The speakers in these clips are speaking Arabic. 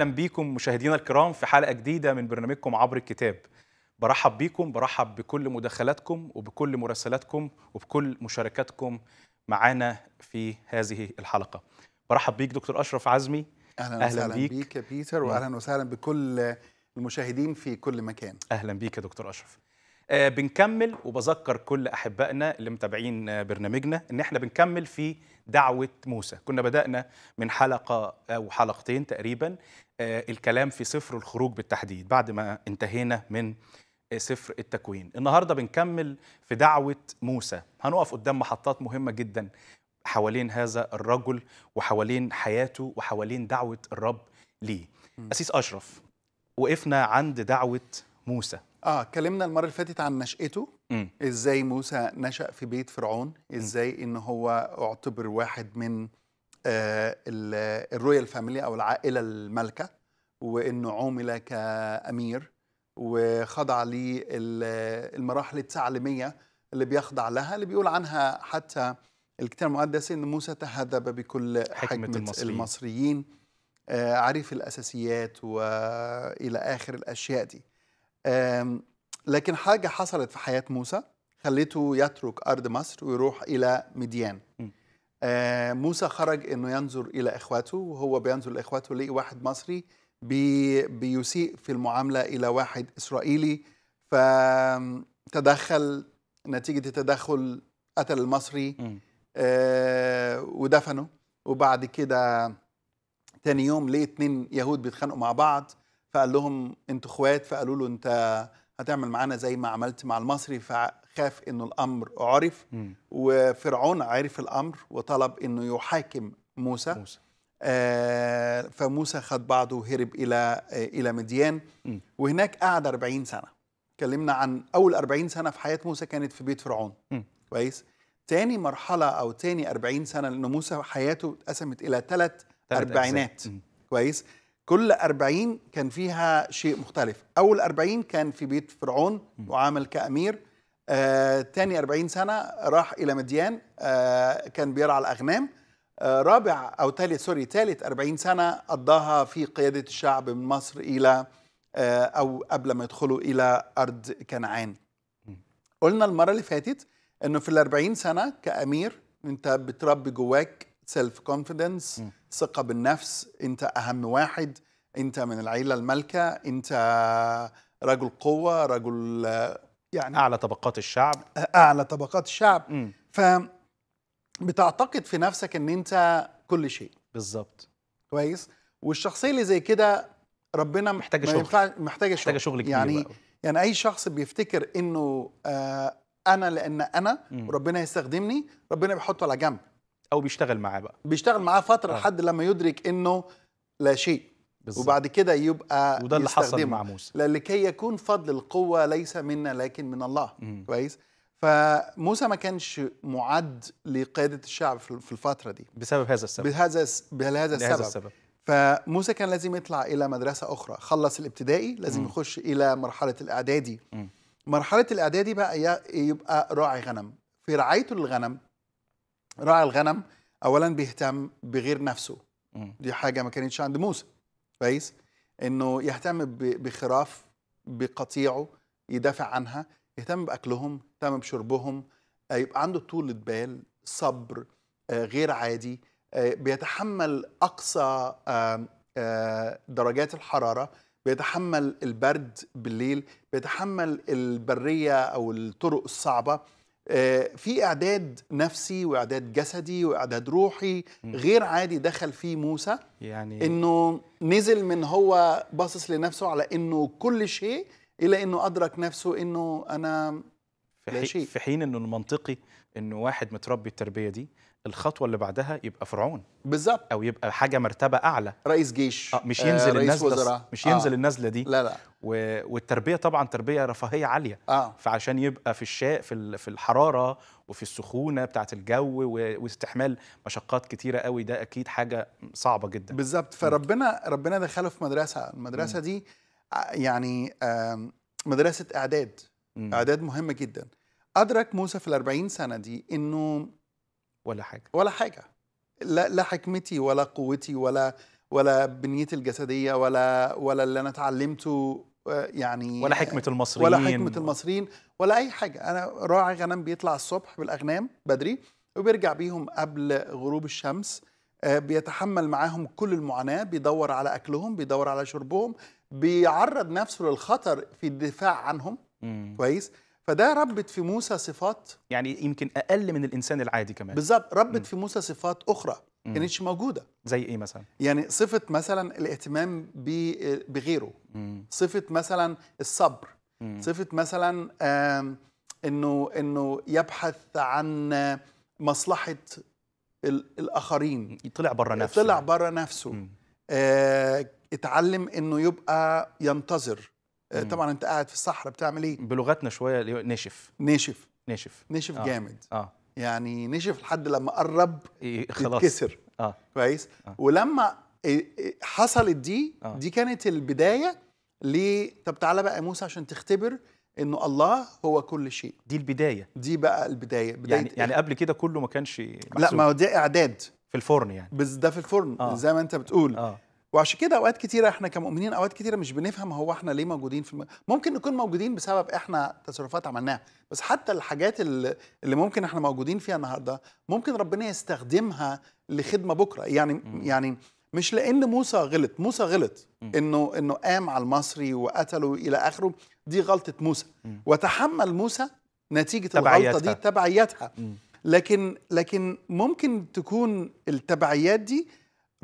اهلا بيكم مشاهدينا الكرام في حلقه جديده من برنامجكم عبر الكتاب برحب بيكم برحب بكل مداخلاتكم وبكل مراسلاتكم وبكل مشاركاتكم معانا في هذه الحلقه برحب بيك دكتور اشرف عزمي اهلا, أهلا وسهلا بيك. بيك يا بيتر نعم. واهلا وسهلا بكل المشاهدين في كل مكان اهلا بيك يا دكتور اشرف آه بنكمل وبذكر كل احبائنا اللي متابعين برنامجنا ان احنا بنكمل في دعوه موسى كنا بدانا من حلقه او حلقتين تقريبا آه، الكلام في سفر الخروج بالتحديد بعد ما انتهينا من آه، سفر التكوين النهارده بنكمل في دعوه موسى هنقف قدام محطات مهمه جدا حوالين هذا الرجل وحوالين حياته وحوالين دعوه الرب ليه اسيس اشرف وقفنا عند دعوه موسى اه اتكلمنا المره اللي فاتت عن نشأته ازاي موسى نشأ في بيت فرعون ازاي ان هو اعتبر واحد من آه، الرويال فاميلي او العائله المالكه وانه عومل كامير وخضع للمراحل التعليميه اللي بيخضع لها اللي بيقول عنها حتى الكتاب المقدس ان موسى تهذب بكل حكمه, حكمة المصريين, المصريين آه، عرف الاساسيات والى اخر الاشياء دي لكن حاجه حصلت في حياه موسى خليته يترك ارض مصر ويروح الى مديان م. آه، موسى خرج انه ينظر الى اخواته وهو بينظر لاخواته لقي واحد مصري بي بيسيء في المعامله الى واحد اسرائيلي فتدخل نتيجه التدخل قتل المصري آه ودفنه وبعد كده تاني يوم لقي اتنين يهود بيتخانقوا مع بعض فقال لهم انتوا اخوات فقالوا له انت هتعمل معانا زي ما عملت مع المصري خاف انه الامر عرف م. وفرعون عرف الامر وطلب انه يحاكم موسى, موسى. آه فموسى خد بعضه وهرب الى آه الى مديان م. وهناك قعد 40 سنه اتكلمنا عن اول 40 سنه في حياه موسى كانت في بيت فرعون كويس تاني مرحله او تاني 40 سنه لان موسى حياته اتقسمت الى ثلاث اربعينات كويس كل 40 كان فيها شيء مختلف اول 40 كان في بيت فرعون وعمل كامير آه تاني 40 سنة راح إلى مديان آه كان بيرعى الأغنام آه رابع أو ثالث سوري ثالث 40 سنة قضاها في قيادة الشعب من مصر إلى آه أو قبل ما يدخلوا إلى أرض كنعان قلنا المرة اللي فاتت إنه في الأربعين سنة كأمير أنت بتربي جواك سيلف كونفيدنس ثقة بالنفس أنت أهم واحد أنت من العيلة المالكة أنت رجل قوة رجل آه، يعني اعلى طبقات الشعب اعلى طبقات الشعب م. ف بتعتقد في نفسك ان انت كل شيء بالظبط كويس والشخصيه اللي زي كده ربنا محتاجه شغل محتاجه شغل, محتاجة شغل كبير يعني بقى. يعني اي شخص بيفتكر انه آه انا لان انا م. وربنا يستخدمني ربنا بيحطه على جنب او بيشتغل معاه بقى بيشتغل معاه فتره آه. لحد آه. لما يدرك انه لا شيء بالزبط. وبعد كده يبقى وده اللي حصل مع موسى لكي يكون فضل القوه ليس منا لكن من الله مم. كويس فموسى ما كانش معد لقياده الشعب في الفتره دي بسبب هذا السبب بهذا بهذا السبب, لهذا السبب. فموسى كان لازم يطلع الى مدرسه اخرى خلص الابتدائي لازم م. يخش الى مرحله الاعدادي م. مرحله الاعدادي بقى يبقى راعي غنم في رعايته للغنم راعي الغنم اولا بيهتم بغير نفسه م. دي حاجه ما كانتش عند موسى كويس انه يهتم بخراف بقطيعه يدافع عنها يهتم باكلهم يهتم بشربهم آه، يبقى عنده طولة بال صبر آه، غير عادي آه، بيتحمل اقصى درجات الحراره بيتحمل البرد بالليل بيتحمل البريه او الطرق الصعبه آه، في اعداد نفسي واعداد جسدي واعداد روحي غير عادي دخل فيه موسى يعني انه نزل من هو باصص لنفسه على انه كل شيء الى انه ادرك نفسه انه انا في, حي... شيء. في حين انه المنطقي انه واحد متربي التربيه دي الخطوه اللي بعدها يبقى فرعون بالظبط او يبقى حاجه مرتبه اعلى رئيس جيش آه مش ينزل آه رئيس وزراء. مش ينزل آه. النزله دي لا لا و... والتربيه طبعا تربيه رفاهيه عاليه آه. فعشان يبقى في الشاء في في الحراره وفي السخونه بتاعه الجو و... واستحمال مشقات كتيره قوي ده اكيد حاجه صعبه جدا بالظبط فربنا ربنا دخله في مدرسه المدرسه دي آه، يعني مدرسه اعداد اعداد مهمه جدا ادرك موسى في ال 40 سنه دي انه ولا حاجه ولا حاجه لا لا حكمتي ولا قوتي ولا ولا بنيتي الجسديه ولا ولا اللي انا اتعلمته آه، يعني ولا آه، حكمه المصريين ولا حكمه المصريين ولا اي حاجه انا راعي غنم بيطلع الصبح بالاغنام بدري وبيرجع بيهم قبل غروب الشمس آه، بيتحمل معاهم كل المعاناه بيدور على اكلهم بيدور على شربهم بيعرض نفسه للخطر في الدفاع عنهم كويس فده ربت في موسى صفات يعني يمكن اقل من الانسان العادي كمان بالظبط ربت م. في موسى صفات اخرى ما كانتش موجوده زي ايه مثلا يعني صفه مثلا الاهتمام بغيره م. صفه مثلا الصبر م. صفه مثلا انه انه يبحث عن مصلحه الاخرين طلع بره نفسه طلع بره نفسه اتعلم آه، انه يبقى ينتظر آه، طبعا انت قاعد في الصحراء بتعمل ايه بلغتنا شويه ناشف ناشف ناشف ناشف آه. جامد اه يعني نشف لحد لما قرب إيه، خلاص يتكسر اه كويس آه. ولما إيه، إيه، حصلت دي آه. دي كانت البدايه ل طب تعالى بقى يا موسى عشان تختبر انه الله هو كل شيء دي البدايه دي بقى البدايه بدايه يعني, يعني إيه؟ يعني قبل كده كله ما كانش محسوب. لا ما هو ده اعداد في الفرن يعني بس ده في الفرن آه. زي ما انت بتقول آه. وعشان كده اوقات كتيره احنا كمؤمنين اوقات كتيره مش بنفهم هو احنا ليه موجودين في الم... ممكن نكون موجودين بسبب احنا تصرفات عملناها بس حتى الحاجات اللي, ممكن احنا موجودين فيها النهارده ممكن ربنا يستخدمها لخدمه بكره يعني م. يعني مش لان موسى غلط موسى غلط م. انه انه قام على المصري وقتله الى اخره دي غلطه موسى م. وتحمل موسى نتيجه تبعيتها. الغلطه دي تبعياتها لكن لكن ممكن تكون التبعيات دي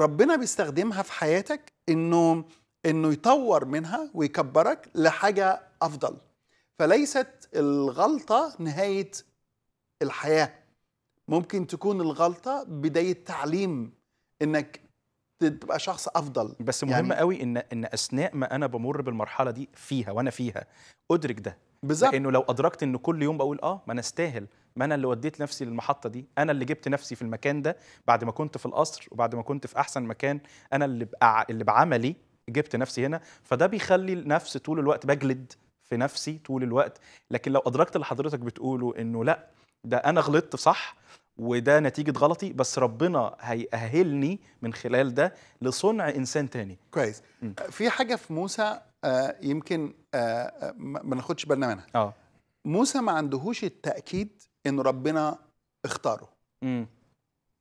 ربنا بيستخدمها في حياتك انه انه يطور منها ويكبرك لحاجه افضل فليست الغلطه نهايه الحياه ممكن تكون الغلطه بدايه تعليم انك تبقى شخص افضل بس مهم يعني قوي ان ان اثناء ما انا بمر بالمرحله دي فيها وانا فيها ادرك ده بالظبط لانه لو ادركت ان كل يوم بقول اه ما انا استاهل ما انا اللي وديت نفسي للمحطه دي انا اللي جبت نفسي في المكان ده بعد ما كنت في القصر وبعد ما كنت في احسن مكان انا اللي بقع... اللي بعملي جبت نفسي هنا فده بيخلي النفس طول الوقت بجلد في نفسي طول الوقت لكن لو ادركت اللي حضرتك بتقوله انه لا ده انا غلطت صح وده نتيجة غلطي بس ربنا هيأهلني من خلال ده لصنع إنسان تاني كويس م. في حاجة في موسى آه، يمكن آه، آه، ما ناخدش بالنا منها اه موسى ما عندهوش التاكيد ان ربنا اختاره مم.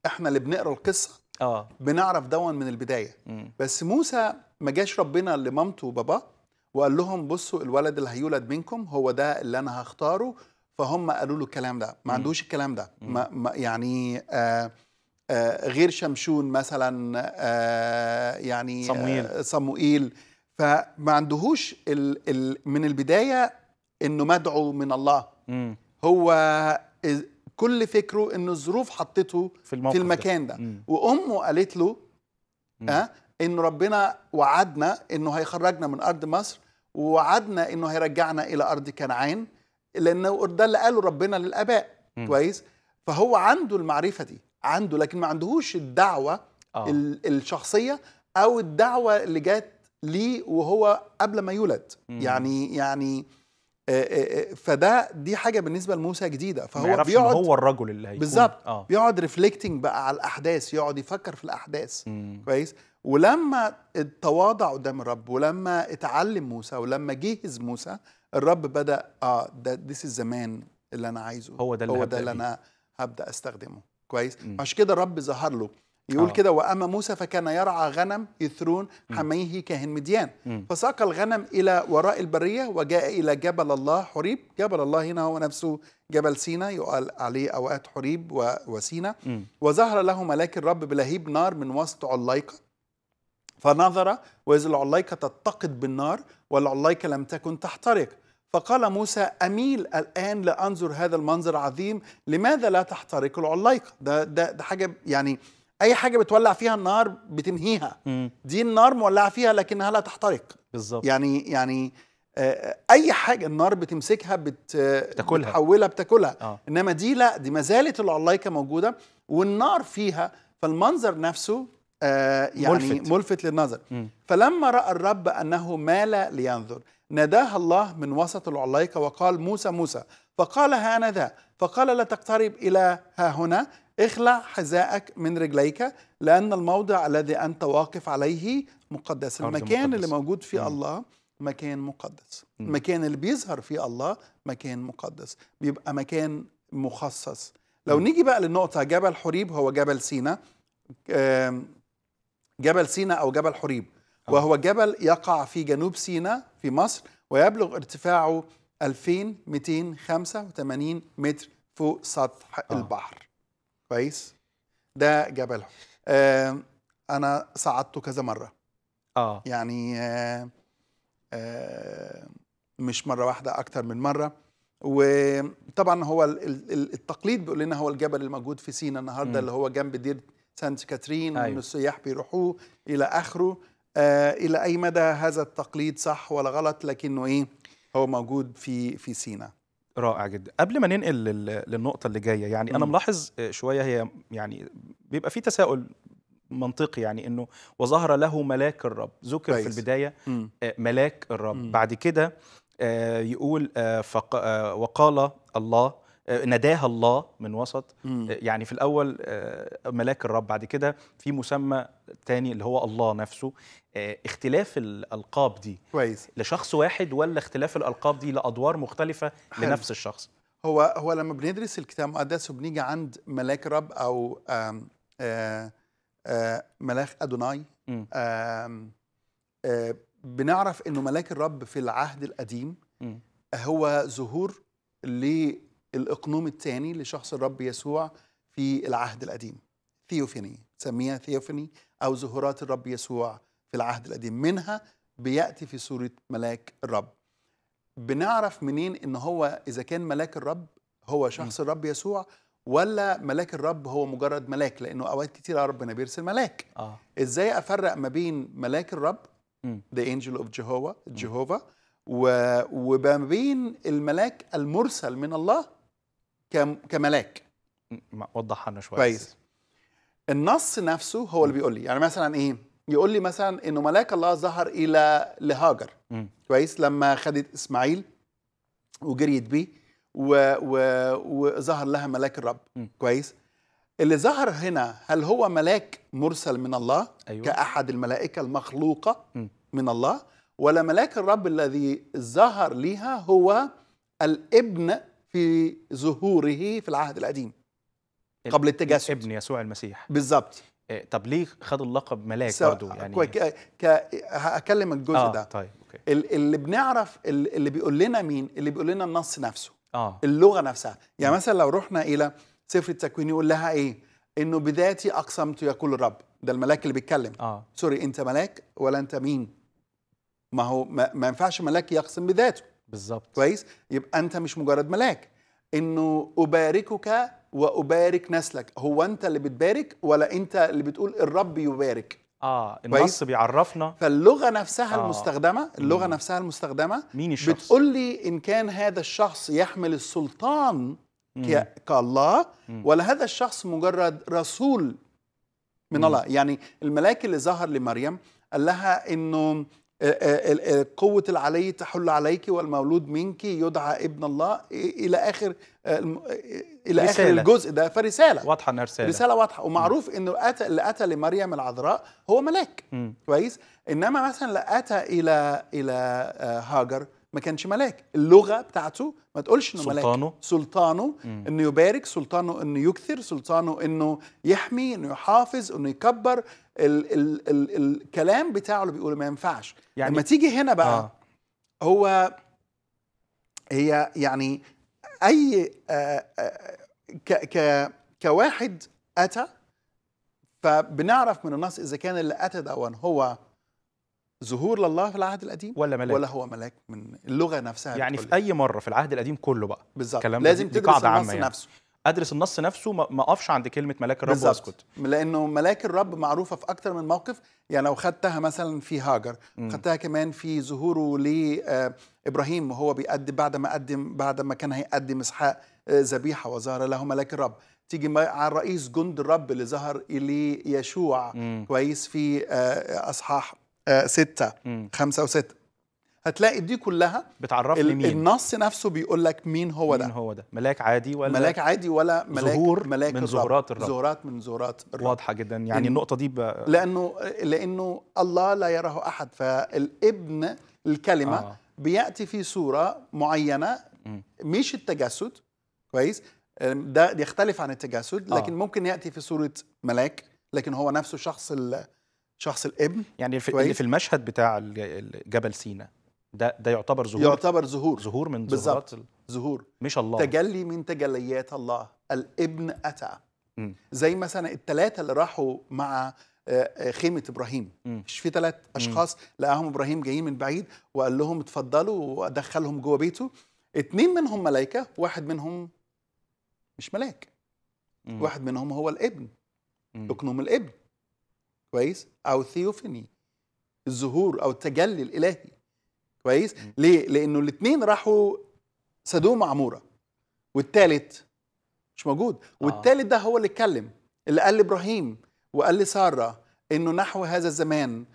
احنا اللي بنقرا القصه اه بنعرف دون من البدايه مم. بس موسى ما جاش ربنا لمامته وباباه وقال لهم بصوا الولد اللي هيولد منكم هو ده اللي انا هختاره فهم قالوا له الكلام ده ما عندوش الكلام ده ما ما يعني آه آه غير شمشون مثلا آه يعني صموئيل آه صموئيل فما عندهوش ال ال من البدايه انه مدعو من الله مم. هو كل فكره انه الظروف حطته في, الموقف في المكان ده, ده. وامه قالت له مم. أه ان ربنا وعدنا انه هيخرجنا من ارض مصر ووعدنا انه هيرجعنا الى ارض كنعان لانه ده اللي قاله ربنا للاباء مم. كويس فهو عنده المعرفه دي عنده لكن ما عندهوش الدعوه آه. الشخصيه او الدعوه اللي جت ليه وهو قبل ما يولد مم. يعني يعني آه، آه، آه، فده دي حاجه بالنسبه لموسى جديده فهو بيقعد هو الرجل اللي هيكون بالظبط آه. بيقعد ريفلكتنج بقى على الاحداث يقعد يفكر في الاحداث مم. كويس ولما تواضع قدام الرب ولما اتعلم موسى ولما جهز موسى الرب بدا اه ده ذيس الزمان اللي انا عايزه هو ده اللي, هو ده اللي انا هبدا استخدمه كويس عشان كده الرب ظهر له يقول آه. كده واما موسى فكان يرعى غنم يثرون حميه كاهن مديان فساق الغنم الى وراء البريه وجاء الى جبل الله حريب جبل الله هنا هو نفسه جبل سينا يقال عليه اوقات حريب وسينا وظهر له ملاك الرب بلهيب نار من وسط علايقه فنظر واذا العلايقه تتقد بالنار والعلايقه لم تكن تحترق فقال موسى أميل الآن لأنظر هذا المنظر عظيم لماذا لا تحترق العلايقه ده, ده, ده حاجة يعني اي حاجه بتولع فيها النار بتنهيها دي النار مولعه فيها لكنها لا تحترق بالظبط يعني يعني آه، اي حاجه النار بتمسكها بت... بتاكلها بتحولها بتاكلها آه. انما دي لا دي ما زالت العلايكه موجوده والنار فيها فالمنظر نفسه آه يعني ملفت, ملفت للنظر م. فلما راى الرب انه مال لينظر ناداه الله من وسط العلايكه وقال موسى موسى فقال ها انا ذا فقال لا تقترب الى ها هنا اخلع حذائك من رجليك لأن الموضع الذي أنت واقف عليه مقدس المكان مقدس. اللي موجود فيه مم. الله مكان مقدس مم. المكان اللي بيظهر فيه الله مكان مقدس بيبقى مكان مخصص لو نيجي بقى للنقطة جبل حريب هو جبل سينا جبل سينا أو جبل حريب آه. وهو جبل يقع في جنوب سينا في مصر ويبلغ ارتفاعه 2285 متر فوق سطح آه. البحر كويس ده جبلهم آه انا صعدته كذا مره اه يعني آه آه مش مره واحده اكتر من مره وطبعا هو التقليد بيقول لنا هو الجبل الموجود في سينا النهارده اللي هو جنب دير سانت كاترين أيوه. السياح بيروحوه الى اخره آه الى اي مدى هذا التقليد صح ولا غلط لكنه ايه هو موجود في في سينا رائع جدا قبل ما ننقل للنقطة اللي جاية يعني أنا ملاحظ شوية هي يعني بيبقى في تساؤل منطقي يعني انه وظهر له ملاك الرب ذكر في البدايه آه، ملاك الرب بعد كده آه، يقول آه، وقال الله آه، ناداها الله من وسط آه، يعني في الاول آه، ملاك الرب بعد كده في مسمى تاني اللي هو الله نفسه اختلاف الالقاب دي كويس لشخص واحد ولا اختلاف الالقاب دي لادوار مختلفه حل. لنفس الشخص هو هو لما بندرس الكتاب المقدس وبنيجي عند ملاك الرب او آم آم ملاك ادوناي بنعرف انه ملاك الرب في العهد القديم هو ظهور الإقنوم الثاني لشخص الرب يسوع في العهد القديم ثيوفيني تسميها ثيوفيني أو ظهورات الرب يسوع في العهد القديم منها بيأتي في صورة ملاك الرب بنعرف منين إن هو إذا كان ملاك الرب هو شخص الرب يسوع ولا ملاك الرب هو مجرد ملاك لأنه أوقات كتير ربنا بيرسل ملاك آه. إزاي أفرق ما بين ملاك الرب ذا انجل اوف جهوه جهوفا وما بين الملاك المرسل من الله كملاك وضح لنا شويه كويس النص نفسه هو اللي بيقول لي يعني مثلا ايه يقول لي مثلا انه ملاك الله ظهر الى لهاجر كويس لما خدت اسماعيل وجريت بيه وظهر لها ملاك الرب م. كويس اللي ظهر هنا هل هو ملاك مرسل من الله أيوة. كأحد الملائكة المخلوقة م. من الله ولا ملاك الرب الذي ظهر ليها هو الابن في ظهوره في العهد القديم قبل التجسد ابن يسوع المسيح بالظبط إيه، طب ليه خد اللقب ملاك سو... برضه يعني ك... ك... هكلمك الجزء آه ده طيب أوكي. اللي بنعرف اللي بيقول لنا مين اللي بيقول لنا النص نفسه آه. اللغه نفسها يعني م. مثلا لو رحنا الى سفر التكوين يقول لها ايه انه بذاتي اقسمت يقول الرب ده الملاك اللي بيتكلم آه. سوري انت ملاك ولا انت مين ما هو ما, ما ينفعش ملاك يقسم بذاته بالظبط كويس يبقى انت مش مجرد ملاك انه اباركك وابارك نسلك هو انت اللي بتبارك ولا انت اللي بتقول الرب يبارك اه النص بيعرفنا فاللغه نفسها آه. المستخدمه اللغه مم. نفسها المستخدمه مين الشخص بتقول لي ان كان هذا الشخص يحمل السلطان مم. كالله مم. ولا هذا الشخص مجرد رسول من مم. الله يعني الملاك اللي ظهر لمريم قال لها انه آه، آه، قوة العلي تحل عليك والمولود منك يدعى ابن الله إلى آخر آه، إلى آخر رسالة. الجزء ده فرسالة واضحة إنها رسالة رسالة واضحة ومعروف إنه أتى اللي أتى لمريم العذراء هو ملاك كويس إنما مثلا لأتى أتى إلى إلى هاجر ما كانش ملاك اللغه بتاعته ما تقولش انه ملاك سلطانه سلطانه انه يبارك سلطانه انه يكثر سلطانه انه يحمي انه يحافظ انه يكبر ال ال ال الكلام بتاعه اللي بيقوله ما ينفعش يعني لما تيجي هنا بقى آه. هو هي يعني اي آه, آه، ك ك كواحد اتى فبنعرف من النص اذا كان اللي اتى ده هو ظهور لله في العهد القديم ولا ملاك ولا هو ملاك من اللغه نفسها يعني في إيه؟ اي مره في العهد القديم كله بقى بالظبط لازم تدرس النص يعني. نفسه ادرس النص نفسه ما اقفش عند كلمه ملاك الرب واسكت لانه ملاك الرب معروفه في اكثر من موقف يعني لو خدتها مثلا في هاجر م. خدتها كمان في ظهوره لابراهيم آه، وهو بيقدم بعد ما قدم بعد ما كان هيقدم اسحاق آه، ذبيحه وظهر له ملاك الرب تيجي على رئيس جند الرب اللي ظهر ليشوع كويس في آه، اصحاح 6 5 و6 هتلاقي دي كلها بتعرفني مين النص نفسه بيقول لك مين هو ده مين هو ده ملاك عادي ولا ملاك عادي ولا ملاك زهور ملاك من زهرات الرب زهورات من زهورات الرب واضحه جدا يعني النقطه دي ب... لانه لانه الله لا يراه احد فالابن الكلمه آه. بياتي في صوره معينه مش التجسد كويس ده يختلف عن التجسد آه. لكن آه. ممكن ياتي في صوره ملاك لكن هو نفسه شخص شخص الابن يعني في, اللي في المشهد بتاع جبل سينا ده ده يعتبر ظهور يعتبر ظهور ظهور من ظهورات ال... ظهور مش الله تجلي من تجليات الله الابن اتى م. زي مثلا الثلاثه اللي راحوا مع آه، آه، خيمه ابراهيم مش في ثلاث اشخاص لقاهم ابراهيم جايين من بعيد وقال لهم اتفضلوا ودخلهم جوه بيته اثنين منهم ملائكه واحد منهم مش ملاك واحد منهم هو الابن اكنهم الابن كويس او ثيوفني الظهور او التجلي الالهي كويس ليه لانه الاثنين راحوا سدوم معموره والثالث مش موجود آه. والثالث ده هو اللي اتكلم اللي قال لابراهيم وقال لساره انه نحو هذا الزمان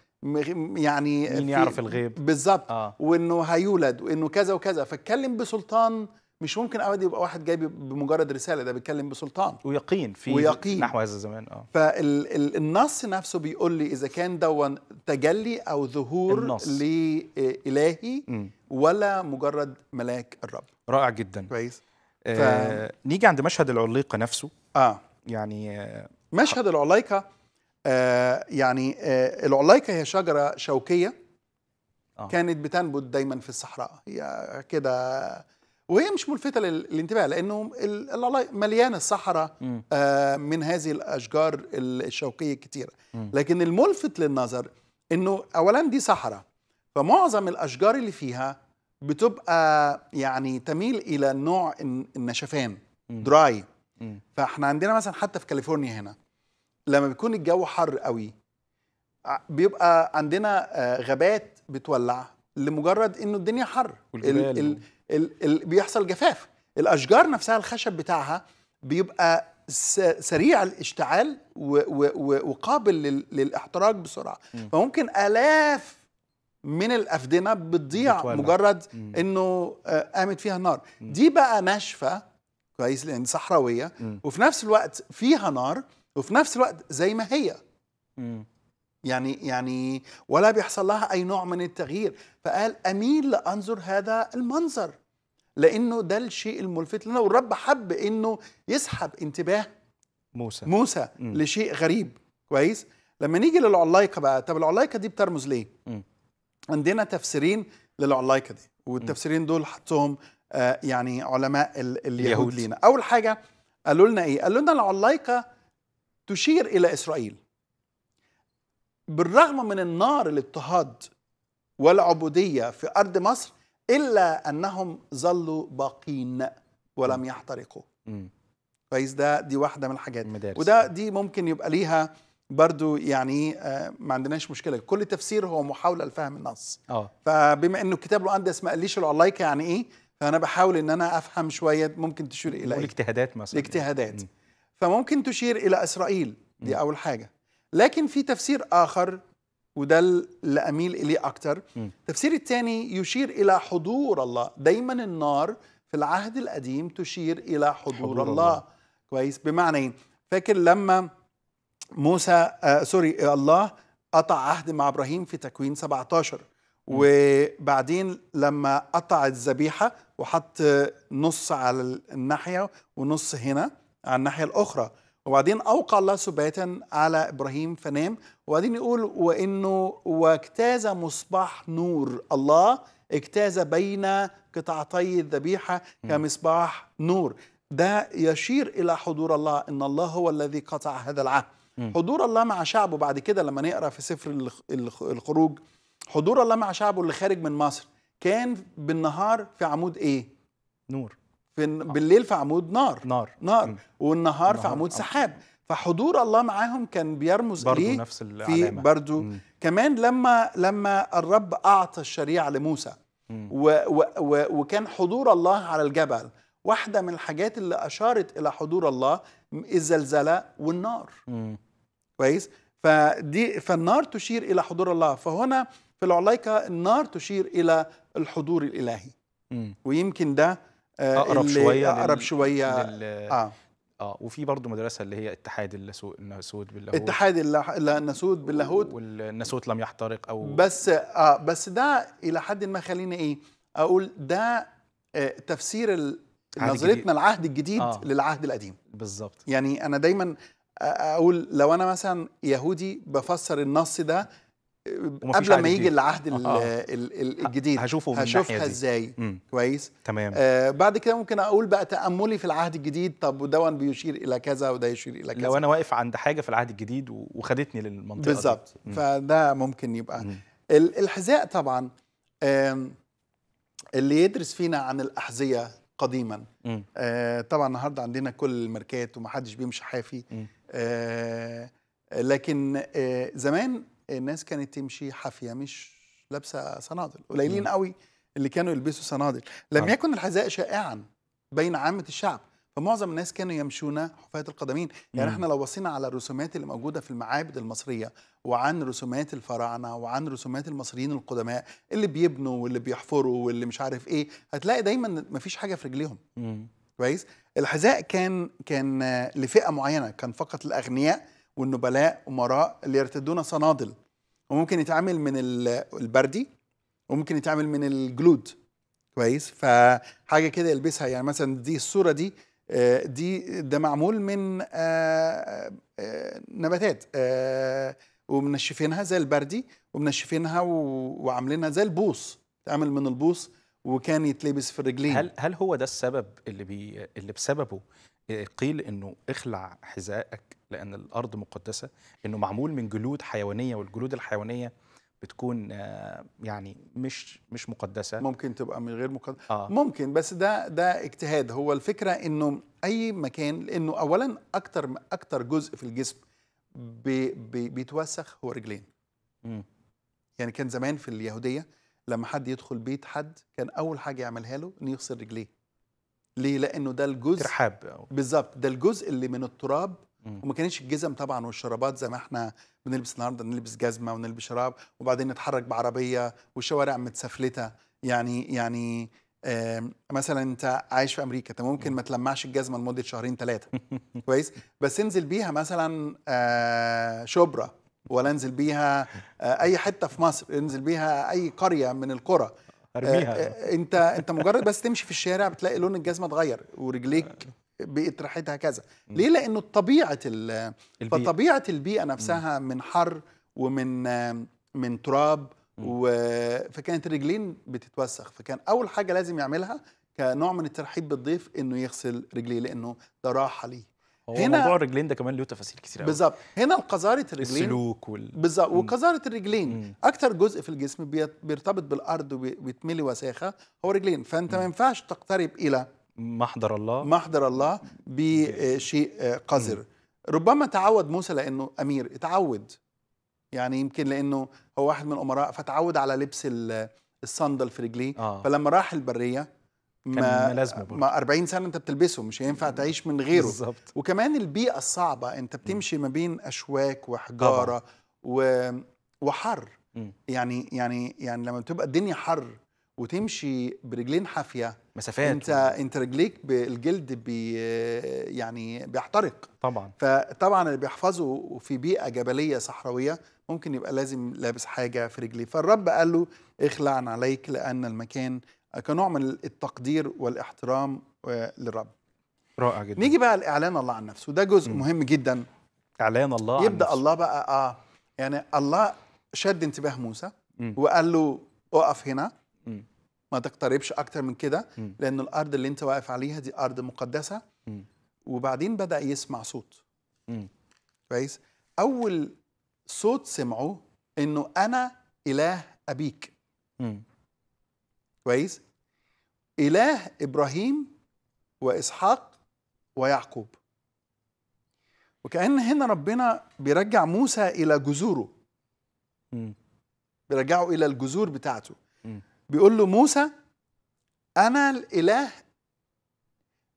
يعني مين يعرف الغيب بالظبط آه. وانه هيولد وانه كذا وكذا فاتكلم بسلطان مش ممكن ابدا يبقى واحد جاي بمجرد رساله ده بيتكلم بسلطان ويقين في ويقين نحو هذا الزمان اه فالنص نفسه بيقول لي اذا كان دون تجلي او ظهور النص. لالهي آه، م. ولا مجرد ملاك الرب رائع جدا كويس آه نيجي عند مشهد العليقه نفسه اه يعني آه مشهد العليقه آه يعني آه العليقه هي شجره شوكيه آه. كانت بتنبت دايما في الصحراء هي كده وهي مش ملفتة للانتباه لأنه مليانة الصحراء آه، من هذه الأشجار الشوكية الكتيرة لكن الملفت للنظر أنه أولا دي صحراء فمعظم الأشجار اللي فيها بتبقى يعني تميل إلى نوع النشفان دراي فاحنا عندنا مثلا حتى في كاليفورنيا هنا لما بيكون الجو حر قوي آه، بيبقى عندنا آه، غابات بتولع لمجرد انه الدنيا حر والجبال ال ال بيحصل جفاف الاشجار نفسها الخشب بتاعها بيبقى سريع الاشتعال وقابل للاحتراق بسرعه مم. فممكن الاف من الافدنه بتضيع بتولع. مجرد مم. انه آه، قامت فيها نار مم. دي بقى ناشفه كويس لان صحراويه وفي نفس الوقت فيها نار وفي نفس الوقت زي ما هي يعني يعني ولا بيحصل لها اي نوع من التغيير فقال اميل لانظر هذا المنظر لانه ده الشيء الملفت لنا والرب حب انه يسحب انتباه موسى موسى م. لشيء غريب كويس لما نيجي للعلايقه بقى طب العلايقه دي بترمز ليه م. عندنا تفسيرين للعلايقه دي والتفسيرين دول حطهم آه يعني علماء اليهود لينا اول حاجه قالوا لنا ايه قالوا لنا العلايقه تشير الى اسرائيل بالرغم من النار الاضطهاد والعبوديه في ارض مصر الا انهم ظلوا باقين ولم يحترقوا كويس ده دي واحده من الحاجات مدارس. وده دي ممكن يبقى ليها برضو يعني آه، ما عندناش مشكله كل تفسير هو محاوله لفهم النص اه فبما انه الكتاب القدس ما قاليش العلايكه يعني ايه فانا بحاول ان انا افهم شويه ممكن تشير الى ايه الاجتهادات مثلا الاجتهادات فممكن تشير الى اسرائيل دي اول حاجه لكن في تفسير اخر وده اللي اميل اليه اكتر التفسير الثاني يشير الى حضور الله دايما النار في العهد القديم تشير الى حضور, حضور الله. الله كويس بمعنى ايه فاكر لما موسى آه سوري الله قطع عهد مع ابراهيم في تكوين 17 وبعدين لما قطع الذبيحه وحط نص على الناحيه ونص هنا على الناحيه الاخرى وبعدين أوقع الله سباتا على إبراهيم فنام وبعدين يقول وإنه واجتاز مصباح نور الله اجتاز بين قطعتي الذبيحة كمصباح نور ده يشير إلى حضور الله إن الله هو الذي قطع هذا العهد حضور الله مع شعبه بعد كده لما نقرأ في سفر الخروج حضور الله مع شعبه اللي خارج من مصر كان بالنهار في عمود إيه؟ نور في بالليل في عمود نار نار نار م. والنهار في عمود آه. سحاب فحضور الله معاهم كان بيرمز برضو ليه نفس في برضو م. كمان لما لما الرب اعطى الشريعه لموسى و و و وكان حضور الله على الجبل واحده من الحاجات اللي اشارت الى حضور الله الزلزله والنار كويس فدي فالنار تشير الى حضور الله فهنا في العلايكه النار تشير الى الحضور الالهي م. ويمكن ده آه، اقرب شويه اقرب شويه اه اه وفي برضه مدرسه اللي هي اتحاد اللاسود باللاهوت اتحاد اللاسود باللاهوت والناسوت لم يحترق او بس اه بس ده الى حد ما خليني ايه اقول ده آه تفسير نظرتنا العهد الجديد آه. للعهد القديم بالظبط يعني انا دايما آه، اقول لو انا مثلا يهودي بفسر النص ده قبل ما يجي العهد آه، آه. الجديد هشوفه من هشوفها ازاي كويس تمام آه بعد كده ممكن اقول بقى تاملي في العهد الجديد طب ودون بيشير الى كذا وده يشير الى كذا لو انا واقف عند حاجه في العهد الجديد وخدتني للمنطقه بالظبط فده ممكن يبقى مم. الحذاء طبعا اللي يدرس فينا عن الاحذيه قديما آه طبعا النهارده عندنا كل الماركات ومحدش بيمشي حافي آه، لكن زمان الناس كانت تمشي حافيه مش لابسه صنادل قليلين قوي اللي كانوا يلبسوا صنادل لم آه. يكن الحذاء شائعا بين عامه الشعب فمعظم الناس كانوا يمشون حفاة القدمين يعني مم. احنا لو بصينا على الرسومات اللي موجودة في المعابد المصرية وعن رسومات الفراعنة وعن رسومات المصريين القدماء اللي بيبنوا واللي بيحفروا واللي مش عارف ايه هتلاقي دايما مفيش حاجة في رجليهم كويس الحذاء كان كان لفئة معينة كان فقط الأغنياء والنبلاء امراء اللي يرتدون صنادل وممكن يتعمل من البردي وممكن يتعمل من الجلود كويس فحاجه كده يلبسها يعني مثلا دي الصوره دي آه، دي ده معمول من آه، آه، نباتات ومنشفينها زي البردي ومنشفينها وعاملينها زي البوص تعمل من البوص وكان يتلبس في الرجلين هل هل هو ده السبب اللي بي اللي بسببه قيل انه اخلع حذائك لأن الأرض مقدسة إنه معمول من جلود حيوانية والجلود الحيوانية بتكون آه، يعني مش مش مقدسه ممكن تبقى من غير مقدسه آه. ممكن بس ده ده اجتهاد هو الفكره انه اي مكان لانه اولا اكتر اكتر جزء في الجسم بي بي بيتوسخ هو رجلين م. يعني كان زمان في اليهوديه لما حد يدخل بيت حد كان اول حاجه يعملها له انه يغسل رجليه ليه لانه ده الجزء ترحاب بالظبط ده الجزء اللي من التراب وما كانتش الجزم طبعا والشرابات زي ما احنا بنلبس النهارده نلبس جزمه ونلبس شراب وبعدين نتحرك بعربيه والشوارع متسفلته يعني يعني مثلا انت عايش في امريكا انت ممكن ما تلمعش الجزمه لمده شهرين ثلاثه كويس بس انزل بيها مثلا آه، شبرا ولا انزل بيها آه، اي حته في مصر انزل بيها اي قريه من القرى ارميها آه، انت انت مجرد بس تمشي في الشارع بتلاقي لون الجزمه اتغير ورجليك بقت ريحتها كذا ليه لانه طبيعه فطبيعه البيئه نفسها من حر ومن من تراب و... فكانت رجلين بتتوسخ فكان اول حاجه لازم يعملها كنوع من الترحيب بالضيف انه يغسل رجليه لانه ده راحه ليه هنا موضوع الرجلين ده كمان له تفاصيل كثيره قوي بالظبط هنا قذاره الرجلين السلوك وال... بالظبط وقذاره الرجلين مم. اكتر جزء في الجسم بيرتبط بالارض وبيتملي وساخه هو رجلين فانت ما ينفعش تقترب الى محضر الله محضر الله بشيء قذر ربما تعود موسى لانه امير اتعود يعني يمكن لانه هو واحد من الامراء فتعود على لبس الصندل في رجليه آه. فلما راح البريه ما لازمه ما 40 سنه انت بتلبسه مش هينفع تعيش من غيره بالزبط. وكمان البيئه الصعبه انت بتمشي ما بين اشواك وحجاره طبعا. و... وحر م. يعني يعني يعني لما بتبقى الدنيا حر وتمشي برجلين حافيه مسافات انت و... انت رجليك بالجلد بي يعني بيحترق طبعا فطبعا اللي بيحفظه في بيئه جبليه صحراويه ممكن يبقى لازم لابس حاجه في رجليه فالرب قال له اخلع عليك لان المكان كنوع من التقدير والاحترام آه، للرب رائع جدا نيجي بقى لاعلان الله عن نفسه ده جزء م. مهم جدا اعلان الله يبدا عن نفسه. الله بقى اه يعني الله شد انتباه موسى م. وقال له اقف هنا ما تقتربش اكتر من كده لان الارض اللي انت واقف عليها دي ارض مقدسه وبعدين بدا يسمع صوت كويس اول صوت سمعه انه انا اله ابيك كويس اله ابراهيم واسحاق ويعقوب وكأن هنا ربنا بيرجع موسى إلى جذوره بيرجعه إلى الجذور بتاعته بيقول له موسى انا الاله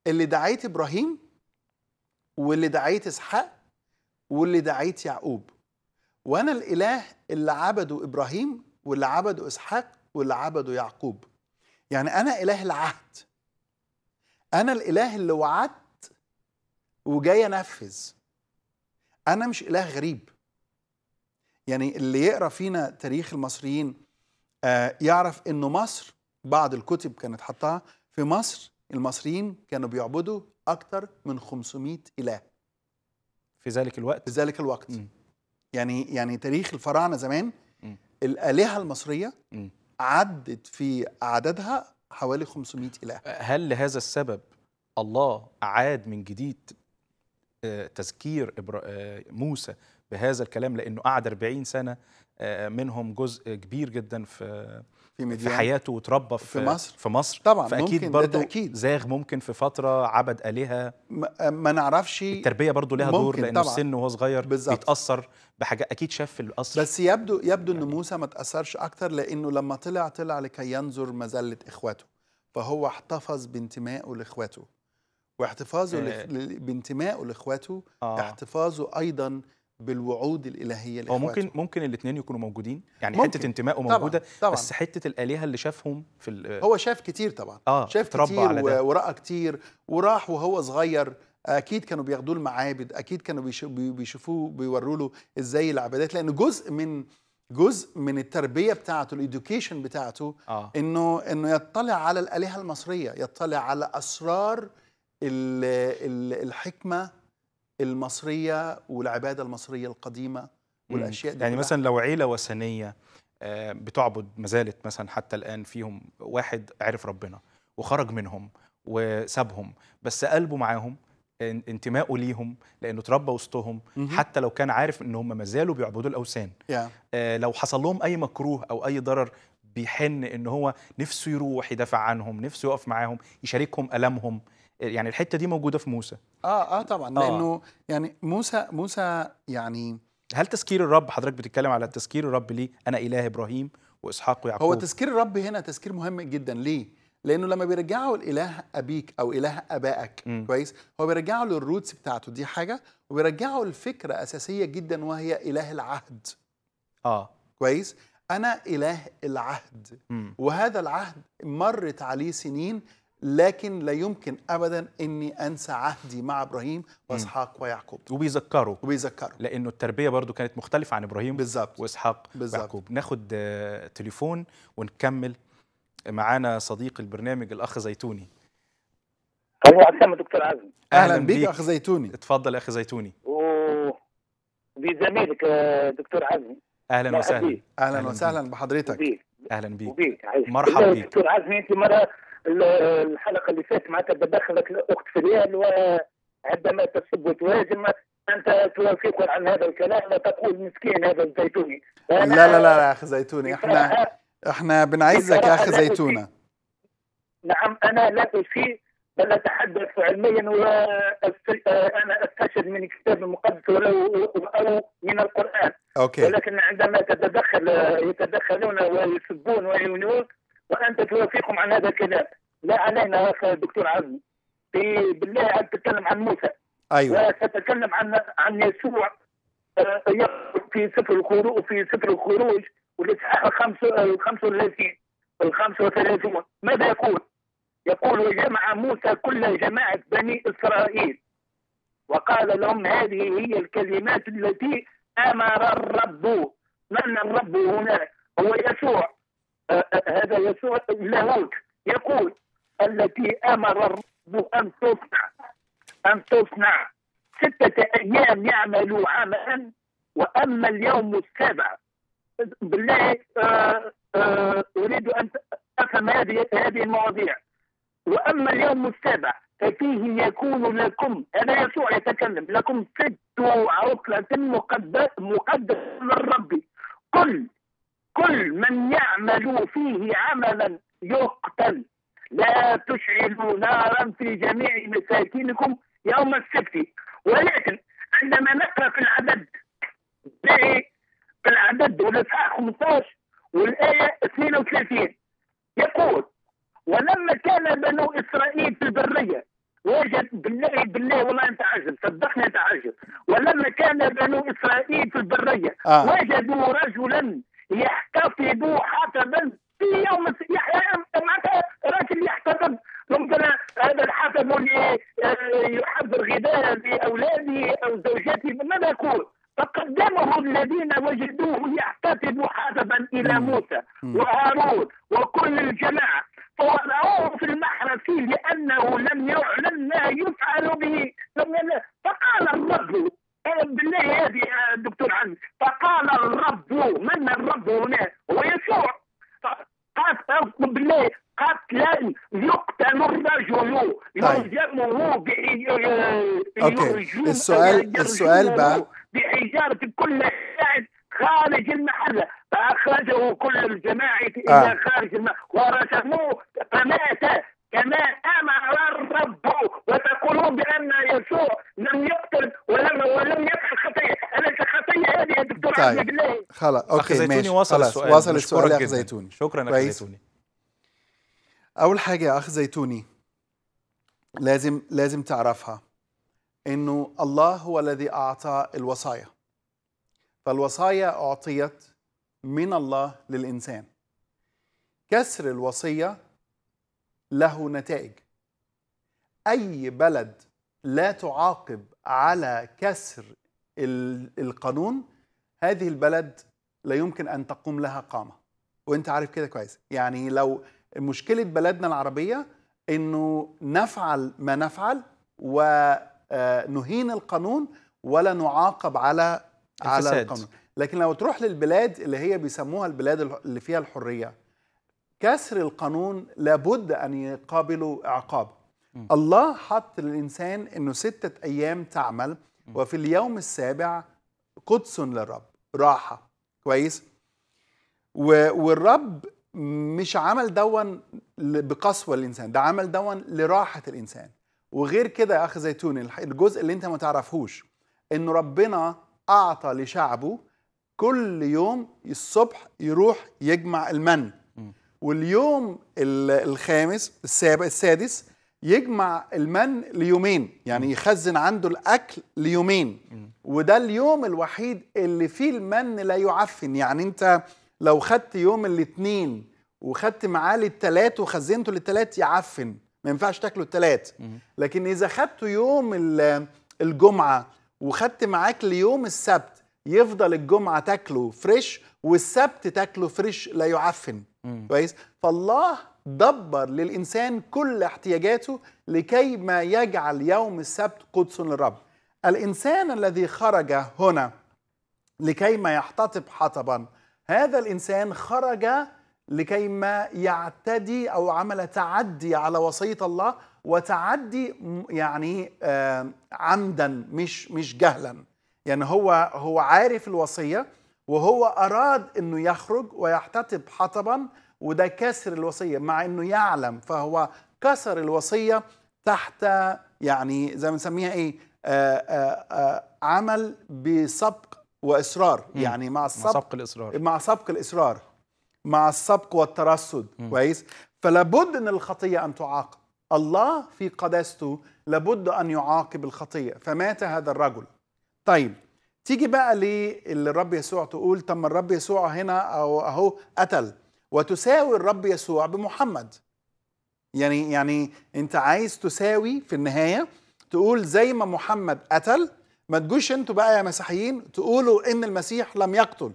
اللي دعيت ابراهيم واللي دعيت اسحاق واللي دعيت يعقوب وانا الاله اللي عبده ابراهيم واللي عبده اسحاق واللي عبده يعقوب يعني انا اله العهد انا الاله اللي وعدت وجاي انفذ انا مش اله غريب يعني اللي يقرا فينا تاريخ المصريين آه، يعرف انه مصر بعض الكتب كانت حطها في مصر المصريين كانوا بيعبدوا اكثر من 500 اله في ذلك الوقت في ذلك الوقت م. يعني يعني تاريخ الفراعنه زمان م. الالهه المصريه م. عدت في عددها حوالي 500 اله هل لهذا السبب الله اعاد من جديد آه، تذكير آه، موسى بهذا الكلام لانه قعد 40 سنه آه، منهم جزء كبير جدا في في, في حياته وتربى في, في مصر في مصر طبعا فاكيد برضه زاغ ممكن في فتره عبد الهه ما, آه، ما نعرفش التربيه برضه لها دور لانه طبعا. سنه وهو صغير بالزبط. بيتاثر بحاجه اكيد شاف في القصر بس يبدو يبدو ان موسى ما تاثرش اكتر لانه لما طلع طلع لكي ينظر مذله اخواته فهو احتفظ بانتمائه لاخواته واحتفاظه آه. بانتمائه لاخواته آه. احتفاظه ايضا بالوعود الالهيه هو ممكن ممكن الاثنين يكونوا موجودين يعني ممكن. حته انتمائه أمم موجوده طبعًا. طبعًا. بس حته الالهه اللي شافهم في هو شاف كتير طبعا آه. شاف كتير على ده. وراى كتير وراح وهو صغير اكيد كانوا بياخدوه المعابد اكيد كانوا بيشوفوه بيوروا له ازاي العبادات لان جزء من جزء من التربيه بتاعته الايدوكيشن بتاعته آه. انه انه يطلع على الالهه المصريه يطلع على اسرار الحكمه المصريه والعباده المصريه القديمه والاشياء دي يعني مثلا لو عيله وثنيه آه، بتعبد ما زالت مثلا حتى الان فيهم واحد عرف ربنا وخرج منهم وسابهم بس قلبه معاهم انتمائه ليهم لانه اتربى وسطهم حتى لو كان عارف ان هم ما زالوا بيعبدوا الاوثان yeah. آه لو حصل لهم اي مكروه او اي ضرر بيحن ان هو نفسه يروح يدافع عنهم نفسه يقف معاهم يشاركهم المهم يعني الحته دي موجوده في موسى اه اه طبعا آه. لانه يعني موسى موسى يعني هل تذكير الرب حضرتك بتتكلم على تذكير الرب ليه انا اله ابراهيم واسحاق ويعقوب هو تذكير الرب هنا تذكير مهم جدا ليه لانه لما بيرجعوا لاله ابيك او اله ابائك م. كويس هو بيرجعوا للروتس بتاعته دي حاجه وبيرجعوا لفكره اساسيه جدا وهي اله العهد اه كويس انا اله العهد م. وهذا العهد مرت عليه سنين لكن لا يمكن ابدا اني انسى عهدي مع ابراهيم واسحاق ويعقوب وبيذكروا وبيذكروا لانه التربيه برضو كانت مختلفه عن ابراهيم بالزبط. واسحاق بالزبط. ويعقوب ناخد آه، تليفون ونكمل معانا صديق البرنامج الاخ زيتوني الله عسلامة دكتور عزمي اهلا, أهلا بيك, بيك اخ زيتوني اتفضل اخ زيتوني وبزميلك آه، دكتور عزمي اهلا وسهلا اهلا وسهلا بحضرتك اهلا بيك وبيك. مرحبا بيك دكتور عزمي انت مره الحلقه اللي فاتت معناتها تدخلت الاخت فريال وعندما تسب وتهاجم انت توافق عن هذا الكلام وتقول مسكين هذا الزيتوني لا لا لا يا اخي زيتوني احنا احنا بنعزك يا اخي زيتونه نعم انا لا اشيء بل اتحدث علميا وانا استشهد من الكتاب المقدس ولو او من القران أوكي. ولكن عندما تتدخل يتدخلون ويسبون ويونون وانت توافقهم عن هذا الكلام لا علينا يا اخي دكتور عزمي بالله انت تتكلم عن موسى ايوه وتتكلم عن عن يسوع آه، في سفر الخروج في سفر الخروج والاصحاح ال 35 ال 35 ماذا يقول؟ يقول وجمع موسى كل جماعه بني اسرائيل وقال لهم هذه هي الكلمات التي امر الرب من الرب هنا هو يسوع هذا يسوع اللاهوت يقول التي امر الرب ان تصنع ان تصنع سته ايام يعملوا عملا واما اليوم السابع بالله آه، آه، اريد ان افهم هذه هذه المواضيع واما اليوم السابع ففيه يكون لكم هذا يسوع يتكلم لكم ست عطلة مقدسة مقدسة للرب كل كل من يعمل فيه عملا يقتل لا تشعلوا نارا في جميع مساكنكم يوم السبت ولكن عندما نقرا في العدد في العدد والاصحاح 15 والايه 32 يقول ولما كان بنو اسرائيل في البريه وجد بالله بالله والله انت عجب صدقني انت عجب ولما كان بنو اسرائيل في البريه آه. السؤال السؤال بقى بإدارة كل ساعد خارج المحل فأخرجه كل الجماعة إلى آه. خارج المحل ورسموه فمات كما امر الرب وتقولون بان يسوع لم يقتل ولم ولم يفعل خطيه، اليس خطيه هذه يا دكتور طيب. عبد الله؟ خلاص اوكي زيتوني ماشي. خلاص. السؤال وصل السؤال يا اخ زيتوني شكرا اخ زيتوني اول حاجه يا اخ زيتوني لازم لازم تعرفها الله هو الذي أعطى الوصايا فالوصايا أعطيت من الله للإنسان كسر الوصية له نتائج أي بلد لا تعاقب على كسر القانون هذه البلد لا يمكن أن تقوم لها قامة وانت عارف كده كويس يعني لو مشكلة بلدنا العربية انه نفعل ما نفعل و آه، نهين القانون ولا نعاقب على على القانون لكن لو تروح للبلاد اللي هي بيسموها البلاد اللي فيها الحريه كسر القانون لابد ان يقابلوا عقاب م. الله حط للانسان انه سته ايام تعمل م. وفي اليوم السابع قدس للرب راحه كويس والرب مش عمل دون بقسوه الانسان ده عمل دون لراحه الانسان وغير كده يا اخ زيتون الجزء اللي انت ما تعرفهوش ان ربنا اعطى لشعبه كل يوم الصبح يروح يجمع المن واليوم الخامس السابع السادس يجمع المن ليومين يعني يخزن عنده الاكل ليومين وده اليوم الوحيد اللي فيه المن لا يعفن يعني انت لو خدت يوم الاثنين وخدت معاه للثلاث وخزنته للثلاث يعفن ما ينفعش تاكله الثلاث لكن اذا خدته يوم الجمعه وخدت معاك ليوم السبت يفضل الجمعه تاكله فريش والسبت تاكله فريش لا يعفن كويس فالله دبر للانسان كل احتياجاته لكي ما يجعل يوم السبت قدس للرب الانسان الذي خرج هنا لكي ما يحتطب حطبا هذا الانسان خرج لكي ما يعتدي أو عمل تعدي على وصية الله وتعدي يعني آه، عمدا مش مش جهلا يعني هو هو عارف الوصية وهو أراد أنه يخرج ويحتطب حطبا وده كسر الوصية مع أنه يعلم فهو كسر الوصية تحت يعني زي ما نسميها إيه آآ آه، آآ آه، عمل بسبق وإصرار يعني مع السبق مع سبق الإصرار مع سبق الإصرار مع السبق والترصد كويس فلابد ان الخطيه ان تعاقب الله في قداسته لابد ان يعاقب الخطيه فمات هذا الرجل طيب تيجي بقى للرب يسوع تقول طب الرب يسوع هنا او اهو قتل وتساوي الرب يسوع بمحمد يعني يعني انت عايز تساوي في النهايه تقول زي ما محمد قتل ما تجوش انتوا بقى يا مسيحيين تقولوا ان المسيح لم يقتل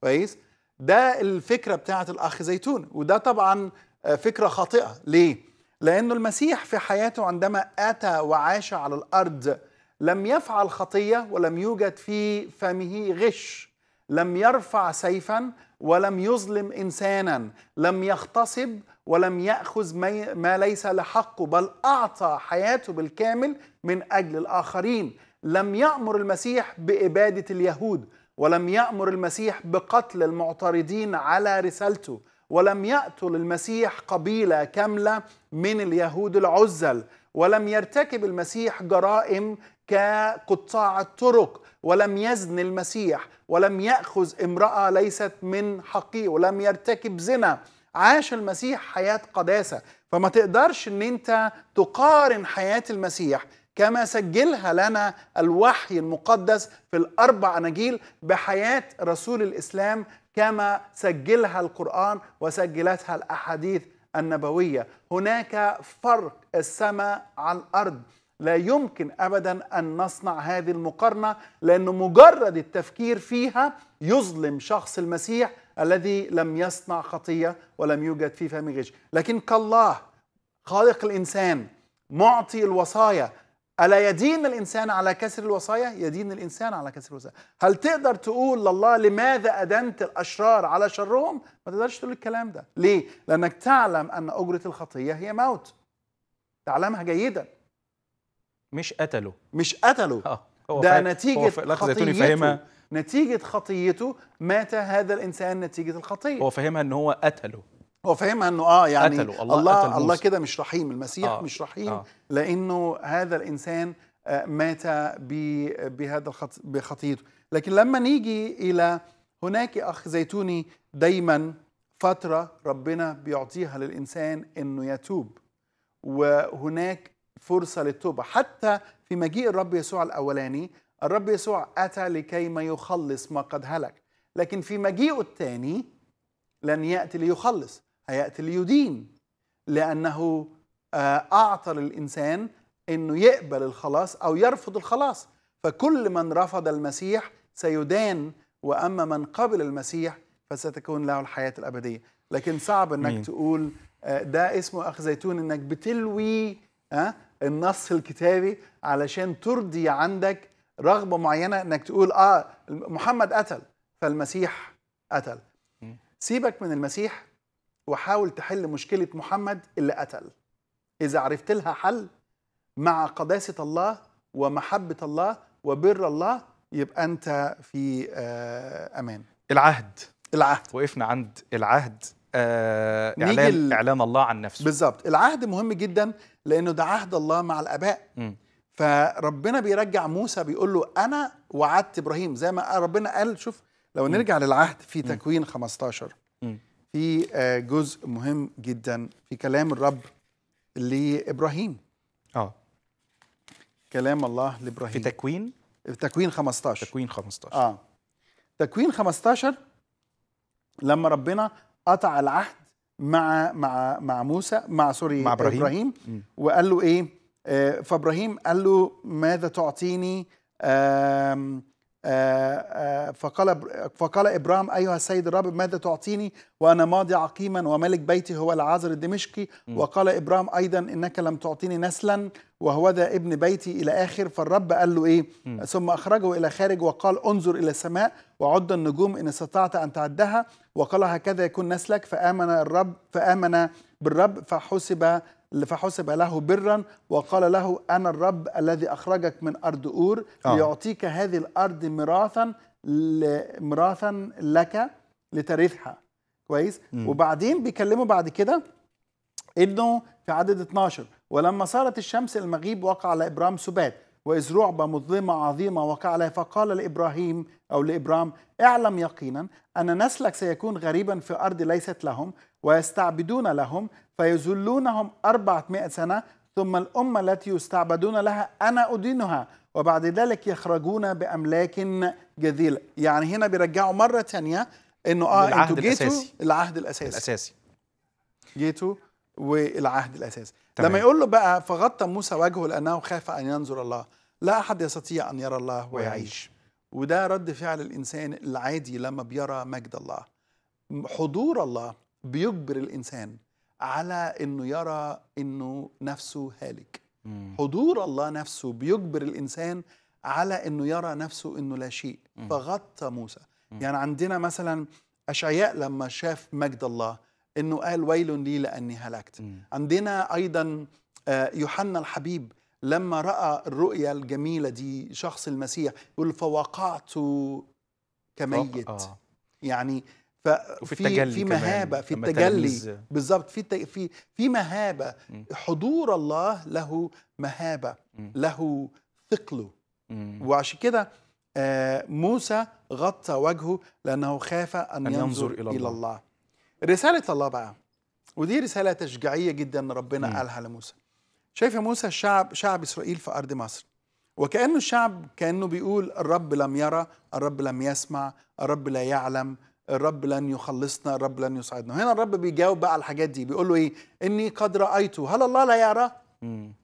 كويس ده الفكرة بتاعة الأخ زيتون وده طبعا آه، فكرة خاطئة ليه؟ لأنه المسيح في حياته عندما أتى وعاش على الأرض لم يفعل خطية ولم يوجد في فمه غش لم يرفع سيفا ولم يظلم إنسانا لم يغتصب ولم يأخذ ما ليس لحقه بل أعطى حياته بالكامل من أجل الآخرين لم يأمر المسيح بإبادة اليهود ولم يأمر المسيح بقتل المعترضين على رسالته ولم يقتل المسيح قبيلة كاملة من اليهود العزل ولم يرتكب المسيح جرائم كقطاع الطرق ولم يزن المسيح ولم يأخذ امرأة ليست من حقه ولم يرتكب زنا عاش المسيح حياة قداسة فما تقدرش ان انت تقارن حياة المسيح كما سجلها لنا الوحي المقدس في الأربع أناجيل بحياة رسول الإسلام كما سجلها القرآن وسجلتها الأحاديث النبوية هناك فرق السماء عن الأرض لا يمكن ابدا ان نصنع هذه المقارنه لان مجرد التفكير فيها يظلم شخص المسيح الذي لم يصنع خطيه ولم يوجد في فمه غش لكن كالله خالق الانسان معطي الوصايا ألا يدين الإنسان على كسر الوصايا؟ يدين الإنسان على كسر الوصايا هل تقدر تقول لله لماذا أدنت الأشرار على شرهم؟ ما تقدرش تقول الكلام ده ليه؟ لأنك تعلم أن أجرة الخطية هي موت تعلمها جيدا مش قتله مش قتله آه. هو ده فعل. نتيجة هو خطيته نتيجة خطيته مات هذا الإنسان نتيجة الخطية هو فهمها أن هو قتله هو فاهمها انه اه يعني قتله. الله الله, قتل الله كده مش رحيم المسيح آه. مش رحيم آه. لانه هذا الانسان آه، مات بهذا بخطيته لكن لما نيجي الى هناك اخ زيتوني دايما فتره ربنا بيعطيها للانسان انه يتوب وهناك فرصه للتوبه حتى في مجيء الرب يسوع الاولاني الرب يسوع اتى لكي ما يخلص ما قد هلك لكن في مجيئه الثاني لن ياتي ليخلص هيأتي ليدين لأنه آه، أعطى للإنسان أنه يقبل الخلاص أو يرفض الخلاص فكل من رفض المسيح سيدان وأما من قبل المسيح فستكون له الحياة الأبدية لكن صعب أنك مين. تقول آه، ده اسمه أخ زيتون أنك بتلوي آه، النص الكتابي علشان ترضي عندك رغبة معينة أنك تقول آه محمد قتل فالمسيح قتل سيبك من المسيح وحاول تحل مشكلة محمد اللي قتل إذا عرفت لها حل مع قداسة الله ومحبة الله وبر الله يبقى أنت في آه، أمان العهد العهد وقفنا عند العهد آه إعلان, إعلان الله عن نفسه بالظبط العهد مهم جدا لأنه ده عهد الله مع الآباء م. فربنا بيرجع موسى بيقول له أنا وعدت إبراهيم زي ما ربنا قال شوف لو نرجع م. للعهد في تكوين م. 15 في آه، جزء مهم جدا في كلام الرب لابراهيم اه كلام الله لابراهيم في تكوين في تكوين 15 تكوين 15 اه تكوين 15 لما ربنا قطع العهد مع مع مع موسى مع سوري مع ابراهيم, إبراهيم وقال له ايه آه، فابراهيم قال له ماذا تعطيني آه آه، آه، فقال فقال ابرام ايها السيد الرب ماذا تعطيني وانا ماضي عقيما وملك بيتي هو العازر الدمشقي وقال ابرام ايضا انك لم تعطيني نسلا وهوذا ابن بيتي الى اخر فالرب قال له ايه ثم اخرجه الى خارج وقال انظر الى السماء وعد النجوم ان استطعت ان تعدها وقال هكذا يكون نسلك فامن الرب فامن بالرب فحسب فحسب له برا وقال له أنا الرب الذي أخرجك من أرض أور آه. ليعطيك هذه الأرض ميراثا ميراثا لك لترثها كويس وبعدين بيكلمه بعد كده انه في عدد 12 ولما صارت الشمس المغيب وقع على ابرام سبات واذ رعب مظلمه عظيمه وقع عليه فقال لابراهيم او لابرام اعلم يقينا ان نسلك سيكون غريبا في ارض ليست لهم ويستعبدون لهم فيذلونهم أربعمائة سنة ثم الأمة التي يستعبدون لها أنا أدينها وبعد ذلك يخرجون بأملاك جذيلة يعني هنا بيرجعوا مرة تانية أنه آه العهد الأساسي جيتوا العهد الأساسي الأساسي جيتوا والعهد الأساسي تمام. لما يقول له بقى فغطى موسى وجهه لأنه خاف أن ينظر الله لا أحد يستطيع أن يرى الله ويعيش, ويعيش. وده رد فعل الإنسان العادي لما بيرى مجد الله حضور الله بيجبر الإنسان على انه يرى انه نفسه هالك مم. حضور الله نفسه بيجبر الانسان على انه يرى نفسه انه لا شيء مم. فغطى موسى مم. يعني عندنا مثلا اشعياء لما شاف مجد الله انه قال ويل لي لاني هلكت مم. عندنا ايضا آه، يوحنا الحبيب لما راى الرؤيه الجميله دي شخص المسيح يقول فوقعت كميت آه. يعني وفي التجلي في مهابه في التجلي بالظبط في في في مهابه م. حضور الله له مهابه م. له ثقله وعشان كده آه، موسى غطى وجهه لانه خاف ان, أن ينظر, الى الله. الله رساله الله بقى ودي رساله تشجيعيه جدا ربنا م. قالها لموسى شايف يا موسى الشعب شعب اسرائيل في ارض مصر وكانه الشعب كانه بيقول الرب لم يرى الرب لم يسمع الرب لا يعلم الرب لن يخلصنا الرب لن يساعدنا هنا الرب بيجاوب بقى على الحاجات دي بيقول له ايه اني قد رايته هل الله لا يرى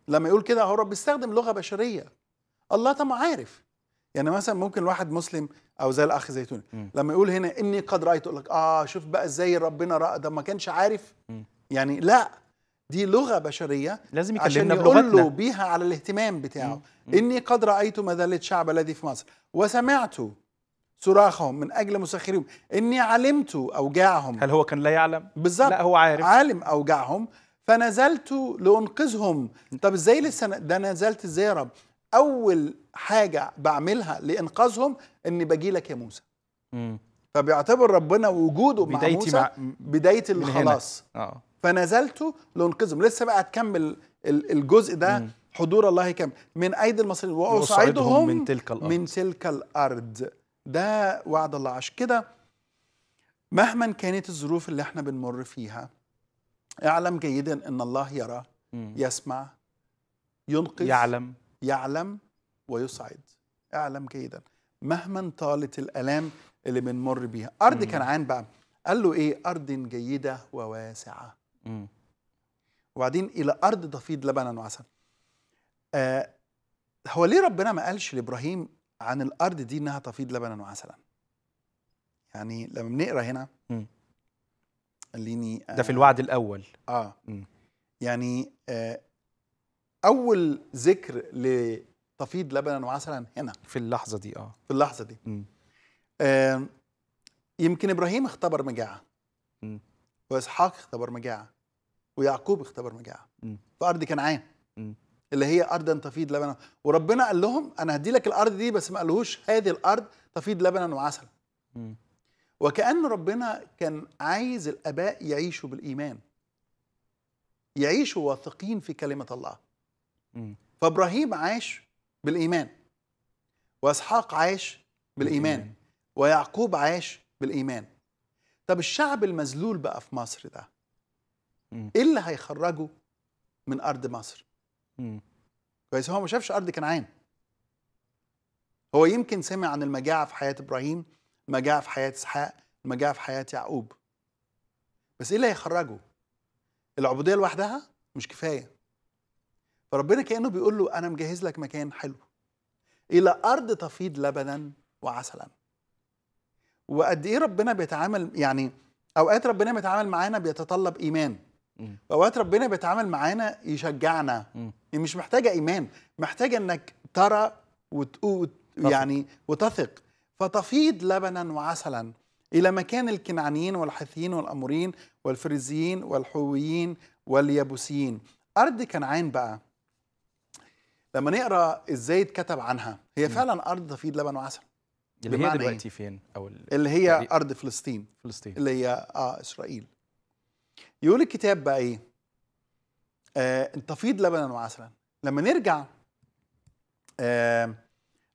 لما يقول كده هو الرب بيستخدم لغه بشريه الله طبعا عارف يعني مثلا ممكن الواحد مسلم او زي الاخ زيتون لما يقول هنا اني قد رايته يقول لك اه شوف بقى ازاي ربنا راى ده ما كانش عارف يعني لا دي لغه بشريه لازم يكلمنا بلغتنا عشان له بيها على الاهتمام بتاعه مم. مم. اني قد رايت مذله الشعب الذي في مصر وسمعت صراخهم من اجل مسخريهم اني علمت اوجاعهم هل هو كان لا يعلم بالظبط لا هو عارف عالم اوجاعهم فنزلت لانقذهم طب ازاي لسه ده نزلت ازاي يا رب اول حاجه بعملها لانقاذهم اني باجي لك يا موسى امم فبيعتبر ربنا وجوده مع موسى مع... بدايه الخلاص آه. فنزلت لانقذهم لسه بقى هتكمل الجزء ده مم. حضور الله كامل من ايدي المصريين واصعدهم من تلك الارض من تلك الارض ده وعد الله عشان كده مهما كانت الظروف اللي احنا بنمر فيها اعلم جيدا ان الله يرى يسمع ينقذ يعلم يعلم ويسعد اعلم جيدا مهما طالت الالام اللي بنمر بيها ارض كنعان بقى قال له ايه ارض جيده وواسعه مم. وبعدين الى ارض تفيض لبنا وعسل آه هو ليه ربنا ما قالش لابراهيم عن الارض دي انها تفيض لبنا وعسلا يعني لما بنقرا هنا خليني ده في آه، الوعد الاول اه م. يعني آه اول ذكر لتفيض لبنا وعسلا هنا في اللحظه دي اه في اللحظه دي آه يمكن ابراهيم اختبر مجاعه واسحاق اختبر مجاعه ويعقوب اختبر مجاعه في ارض كنعان اللي هي أرضا تفيض لبنا وربنا قال لهم أنا هدي لك الأرض دي بس ما قالهوش هذه الأرض تفيض لبنا وعسل وكأن ربنا كان عايز الآباء يعيشوا بالإيمان يعيشوا واثقين في كلمة الله فإبراهيم عاش بالإيمان وإسحاق عاش بالإيمان ويعقوب عاش بالإيمان طب الشعب المذلول بقى في مصر ده إيه اللي هيخرجه من أرض مصر كويس هو ما شافش ارض كنعان هو يمكن سمع عن المجاعه في حياه ابراهيم المجاعه في حياه اسحاق المجاعه في حياه يعقوب بس ايه اللي هيخرجه العبوديه لوحدها مش كفايه فربنا كانه بيقول له انا مجهز لك مكان حلو الى ارض تفيض لبنا وعسلا وقد ايه ربنا بيتعامل يعني اوقات ربنا بيتعامل معانا بيتطلب ايمان اوقات ربنا بيتعامل معانا يشجعنا م. يعني مش محتاجه ايمان محتاجه انك ترى وتقود يعني وتثق فتفيض لبنا وعسلا الى مكان الكنعانيين والحثيين والاموريين والفريزيين والحويين واليابوسيين ارض كنعان بقى لما نقرا ازاي اتكتب عنها هي فعلا ارض تفيض لبن وعسل اللي هي دلوقتي إيه؟ فين او اللي هي يعني ارض فلسطين فلسطين اللي هي اه اسرائيل يقول الكتاب بقى ايه آه تفيض لبنا وعسلا لما نرجع آه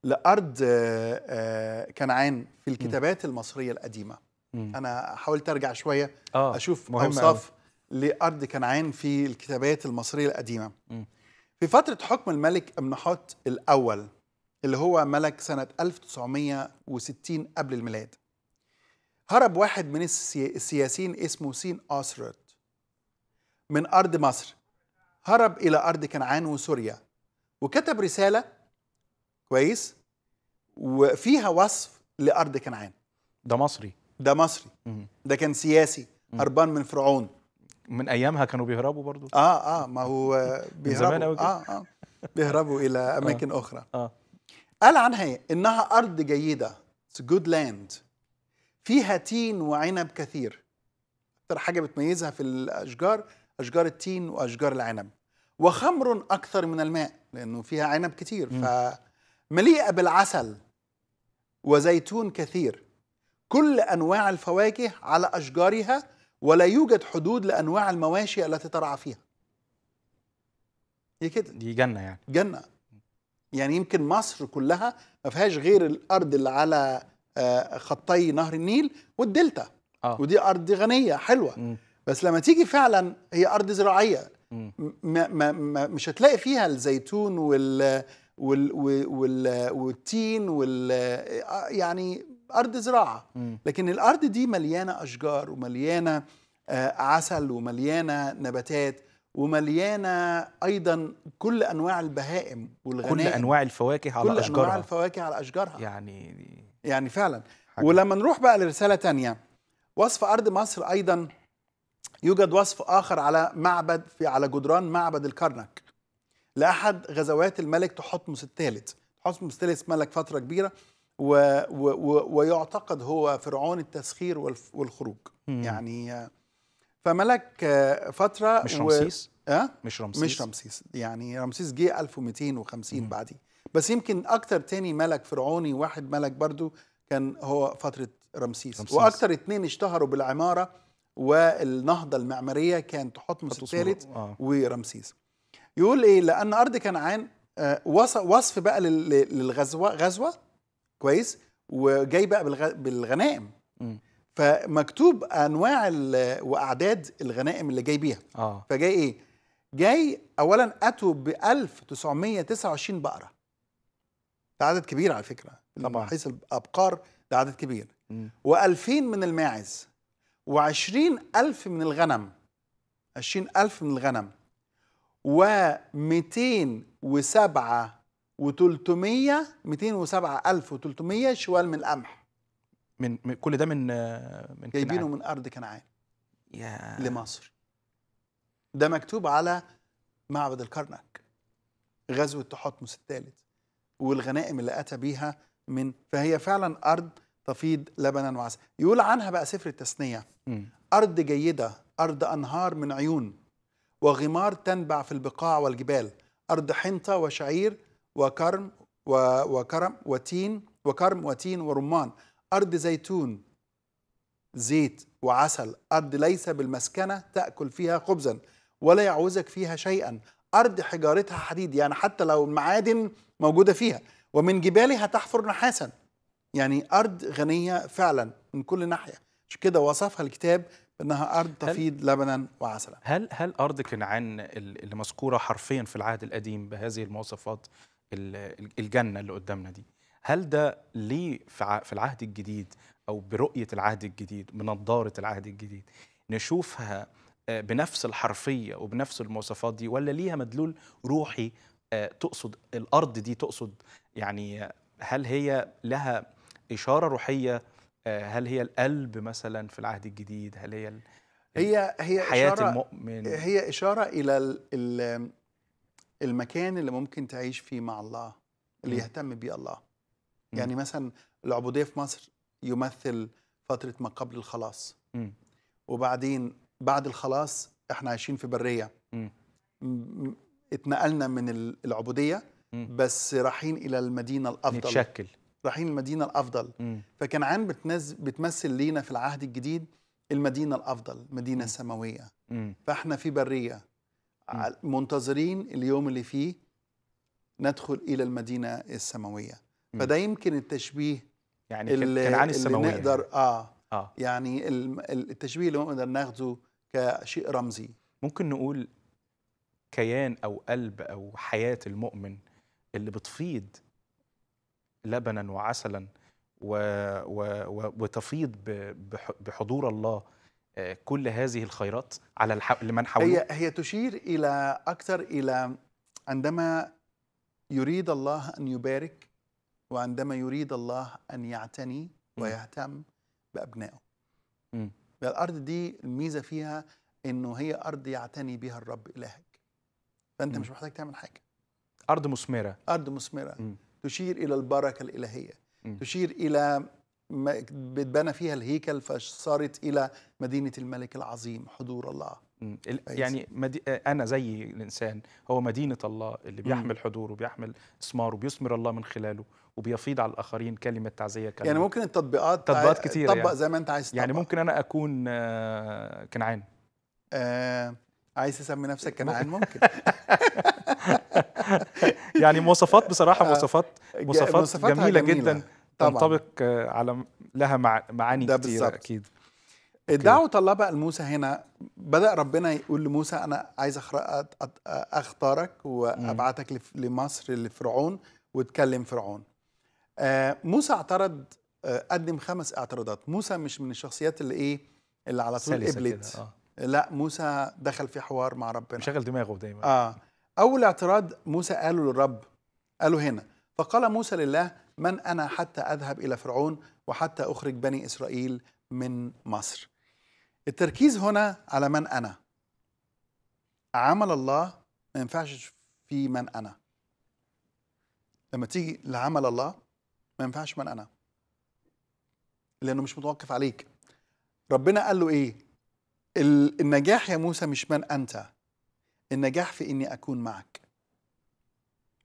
لارض آه آه كنعان في الكتابات م. المصريه القديمه م. انا حاولت ارجع شويه آه اشوف اوصاف لارض كنعان في الكتابات المصريه القديمه م. في فتره حكم الملك امنحوت الاول اللي هو ملك سنه 1960 قبل الميلاد هرب واحد من السياسيين اسمه سين أسرت من أرض مصر هرب إلى أرض كنعان وسوريا وكتب رسالة كويس وفيها وصف لأرض كنعان ده مصري ده مصري ده كان سياسي هربان من فرعون من ايامها كانوا بيهربوا برضو اه اه ما هو بيهربوا اه اه بيهربوا الى آه. اماكن آه. اخرى اه قال عنها ايه انها ارض جيده It's good land فيها تين وعنب كثير اكتر حاجه بتميزها في الاشجار أشجار التين وأشجار العنب وخمر أكثر من الماء لأنه فيها عنب كتير فمليئة بالعسل وزيتون كثير كل أنواع الفواكه على أشجارها ولا يوجد حدود لأنواع المواشي التي ترعى فيها هي كده دي جنة يعني جنة يعني يمكن مصر كلها ما فيهاش غير الأرض اللي على آه، خطي نهر النيل والدلتا آه. ودي أرض غنية حلوة م. بس لما تيجي فعلا هي ارض زراعيه ما ما مش هتلاقي فيها الزيتون وال وال وال والتين وال يعني ارض زراعه لكن الارض دي مليانه اشجار ومليانه آه، عسل ومليانه نباتات ومليانه ايضا كل انواع البهائم والغنائم كل انواع الفواكه على كل اشجارها كل انواع الفواكه على اشجارها يعني يعني فعلا حاجة. ولما نروح بقى لرساله تانية وصف ارض مصر ايضا يوجد وصف آخر على معبد في على جدران معبد الكرنك لأحد غزوات الملك تحتمس الثالث تحتمس الثالث ملك فترة كبيرة و و و ويعتقد هو فرعون التسخير والخروج مم. يعني فملك آه، فترة مش رمسيس؟ و... أه؟ مش رمسيس مش رمسيس يعني رمسيس جه 1250 بعدي بعديه بس يمكن أكتر تاني ملك فرعوني واحد ملك برضو كان هو فترة رمسيس, رمسيس. وأكتر اتنين اشتهروا بالعمارة والنهضة المعمارية كانت تحتمس الثالث آه. ورمسيس يقول إيه لأن أرض كنعان آه، وصف بقى للغزوة غزوة كويس وجاي بقى بالغنائم م. فمكتوب انواع واعداد الغنائم اللي جاي بيها آه. فجاي ايه جاي اولا اتوا ب 1929 بقره ده عدد كبير على فكره طبعا حيث الابقار ده عدد كبير و2000 من الماعز وعشرين ألف من الغنم عشرين ألف من الغنم ومتين وسبعة وتلتمية متين وسبعة ألف وتلتمية شوال من القمح من, من كل ده من من جايبينه من أرض كنعان يا لمصر ده مكتوب على معبد الكرنك غزوة تحتمس الثالث والغنائم اللي أتى بيها من فهي فعلا أرض تفيض لبنا وعسل يقول عنها بقى سفر التثنية أرض جيدة أرض أنهار من عيون وغمار تنبع في البقاع والجبال أرض حنطة وشعير وكرم و... وكرم وتين وكرم وتين ورمان أرض زيتون زيت وعسل أرض ليس بالمسكنة تأكل فيها خبزا ولا يعوزك فيها شيئا أرض حجارتها حديد يعني حتى لو المعادن موجودة فيها ومن جبالها تحفر نحاسا يعني أرض غنية فعلا من كل ناحية عشان كده وصفها الكتاب بأنها أرض تفيض لبنا وعسلا هل هل أرض كنعان اللي مذكورة حرفيا في العهد القديم بهذه المواصفات الجنة اللي قدامنا دي هل ده ليه في العهد الجديد أو برؤية العهد الجديد بنضارة العهد الجديد نشوفها آه، بنفس الحرفية وبنفس المواصفات دي ولا ليها مدلول روحي آه، تقصد الأرض دي تقصد يعني هل هي لها إشارة روحية آه، هل هي القلب مثلا في العهد الجديد هل هي هي هي حياة إشارة المؤمن هي إشارة إلى المكان اللي ممكن تعيش فيه مع الله اللي يهتم بيه الله يعني مثلا العبودية في مصر يمثل فترة ما قبل الخلاص وبعدين بعد الخلاص احنا عايشين في برية اتنقلنا من العبودية بس رايحين إلى المدينة الأفضل نتشكل رايحين المدينه الافضل م. فكنعان بتنز... بتمثل لينا في العهد الجديد المدينه الافضل مدينه م. سماويه م. فاحنا في بريه م. منتظرين اليوم اللي فيه ندخل الى المدينه السماويه م. فده يمكن التشبيه يعني اللي كنعان السماويه اللي يعني. نقدر اه, آه. يعني التشبيه اللي نقدر ناخده كشيء رمزي ممكن نقول كيان او قلب او حياه المؤمن اللي بتفيض لبنا وعسلا و و وتفيض بحضور الله آه، كل هذه الخيرات على لمن حوله هي هي تشير الى اكثر الى عندما يريد الله ان يبارك وعندما يريد الله ان يعتني ويهتم بابنائه الارض دي الميزه فيها انه هي ارض يعتني بها الرب الهك فانت م. مش محتاج تعمل حاجه ارض مثمره ارض مثمره تشير الى البركه الالهيه م. تشير الى ما بتبنى فيها الهيكل فصارت الى مدينه الملك العظيم حضور الله يعني مدي... آه، انا زي الانسان هو مدينه الله اللي بيحمل حضوره وبيحمل اسماره وبيثمر الله من خلاله وبيفيض على الاخرين كلمه تعزيه كلمه يعني ممكن التطبيقات تطبيقات كتير تطبق يعني. زي ما انت عايز يعني تطبق. يعني ممكن انا اكون آه، كنعان آه عايز تسمي نفسك إيه، كنعان ممكن يعني مواصفات بصراحه آه، مواصفات مواصفات جميله, جميلة جدا طبعًا. تنطبق آه، على لها معاني كتير اكيد الدعوه إيه، الله بقى لموسى هنا بدأ ربنا يقول لموسى أنا عايز أختارك وأبعتك لمصر لفرعون وتكلم فرعون آه، موسى اعترض قدم خمس اعتراضات موسى مش من الشخصيات اللي إيه اللي على طول قبلت لا موسى دخل في حوار مع ربنا شغل دماغه دايما اه اول اعتراض موسى قاله للرب قاله هنا فقال موسى لله من انا حتى اذهب الى فرعون وحتى اخرج بني اسرائيل من مصر التركيز هنا على من انا عمل الله ما ينفعش في من انا لما تيجي لعمل الله ما ينفعش من انا لانه مش متوقف عليك ربنا قال له ايه النجاح يا موسى مش من أنت النجاح في إني أكون معك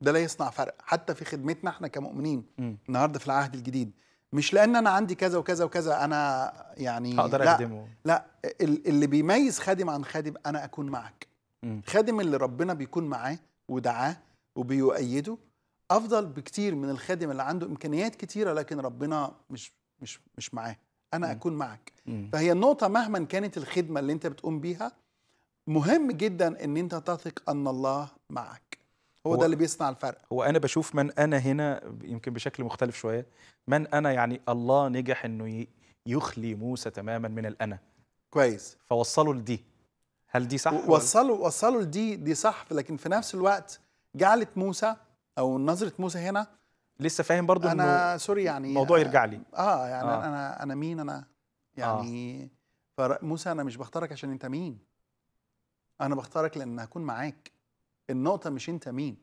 ده لا يصنع فرق حتى في خدمتنا احنا كمؤمنين م. النهارده في العهد الجديد مش لان انا عندي كذا وكذا وكذا انا يعني هقدر لا لا اللي بيميز خادم عن خادم انا اكون معك م. خادم اللي ربنا بيكون معاه ودعاه وبيؤيده افضل بكتير من الخادم اللي عنده امكانيات كتيره لكن ربنا مش مش مش معاه انا م. اكون معك م. فهي النقطه مهما كانت الخدمه اللي انت بتقوم بيها مهم جدا ان انت تثق ان الله معك هو, هو ده اللي بيصنع الفرق هو انا بشوف من انا هنا يمكن بشكل مختلف شويه من انا يعني الله نجح انه يخلي موسى تماما من الانا كويس فوصله لدي هل دي صح وصلوا وصلوا لدي دي صح لكن في نفس الوقت جعلت موسى او نظره موسى هنا لسه فاهم برضو انا سوري يعني الموضوع آه، يرجع لي اه يعني آه. انا انا مين انا يعني آه. موسى انا مش بختارك عشان انت مين انا بختارك لان هكون معاك النقطه مش انت مين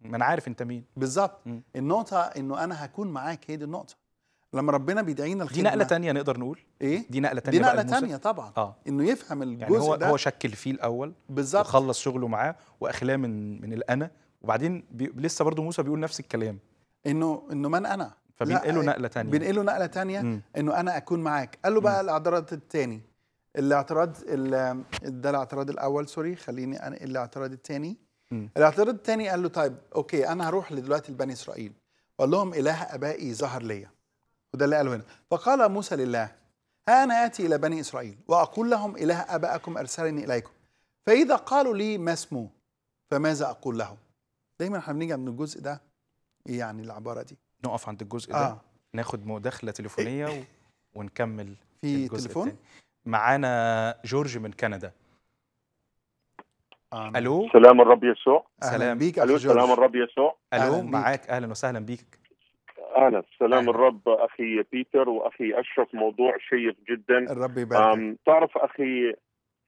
ما انا عارف انت مين بالظبط النقطه انه انا هكون معاك هي دي النقطه لما ربنا بيدعينا الخدمه دي نقله تانية نقدر نقول ايه دي نقله تانية دي نقله تانية طبعا آه. انه يفهم الجزء يعني هو ده هو شكل فيه الاول بالظبط وخلص شغله معاه واخلاه من من الانا وبعدين بي... لسه برضه موسى بيقول نفس الكلام انه انه من انا فبينقله إيه، نقله ثانيه بينقله نقله ثانيه انه انا اكون معاك قال له بقى الاعتراض الثاني الاعتراض ده الاعتراض الاول سوري خليني انا الاعتراض الثاني الاعتراض الثاني قال له طيب اوكي انا هروح دلوقتي لبني اسرائيل وقال لهم اله ابائي ظهر ليا وده اللي قاله هنا فقال موسى لله ها انا اتي الى بني اسرائيل واقول لهم اله ابائكم ارسلني اليكم فاذا قالوا لي ما اسمه فماذا اقول لهم دايما احنا بنيجي من الجزء ده ايه يعني العباره دي نقف عند الجزء ده آه. ناخد مداخله تليفونيه إيه. و... ونكمل في الجزء تليفون معانا جورج من كندا آمين. آه. الو سلام الرب يسوع سلام بيك الو سلام الرب يسوع الو معاك اهلا وسهلا بيك اهلا سلام أهلا. الرب اخي بيتر واخي اشرف موضوع شيق جدا الرب يبارك تعرف اخي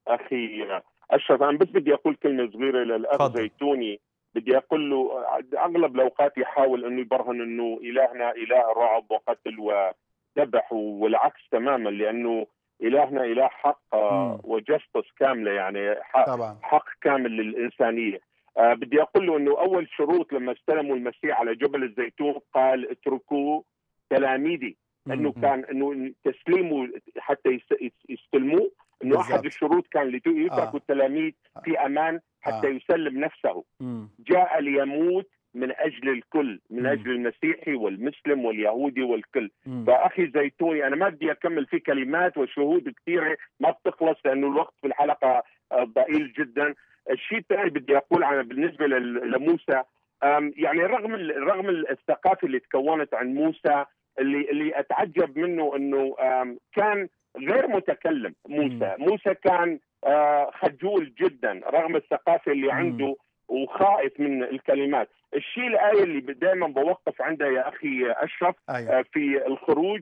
اخي اشرف انا بس بدي اقول كلمه صغيره للاخ زيتوني بدي اقول له اغلب الاوقات يحاول انه يبرهن انه الهنا اله رعب وقتل وذبح والعكس تماما لانه الهنا اله حق آه، وجستس كامله يعني حق, طبعا. حق كامل للانسانيه أه بدي اقول له انه اول شروط لما استلموا المسيح على جبل الزيتون قال اتركوا تلاميذي انه كان انه تسليمه حتى يستلموه انه احد الشروط كان يتركوا آه. التلاميذ في امان حتى آه. يسلم نفسه مم. جاء ليموت من اجل الكل من مم. اجل المسيحي والمسلم واليهودي والكل مم. فاخي زيتوني انا ما بدي اكمل في كلمات وشهود كثيره ما بتخلص لانه الوقت في الحلقه آه، ضئيل جدا الشيء الثاني بدي اقول عنه بالنسبه لموسى يعني رغم رغم الثقافه اللي تكونت عن موسى اللي اللي اتعجب منه انه كان غير متكلم موسى مم. موسى كان آه، خجول جدا رغم الثقافه اللي عنده وخائف من الكلمات الشيء الآية اللي دائما بوقف عندها يا أخي أشرف أيوة. آه، في الخروج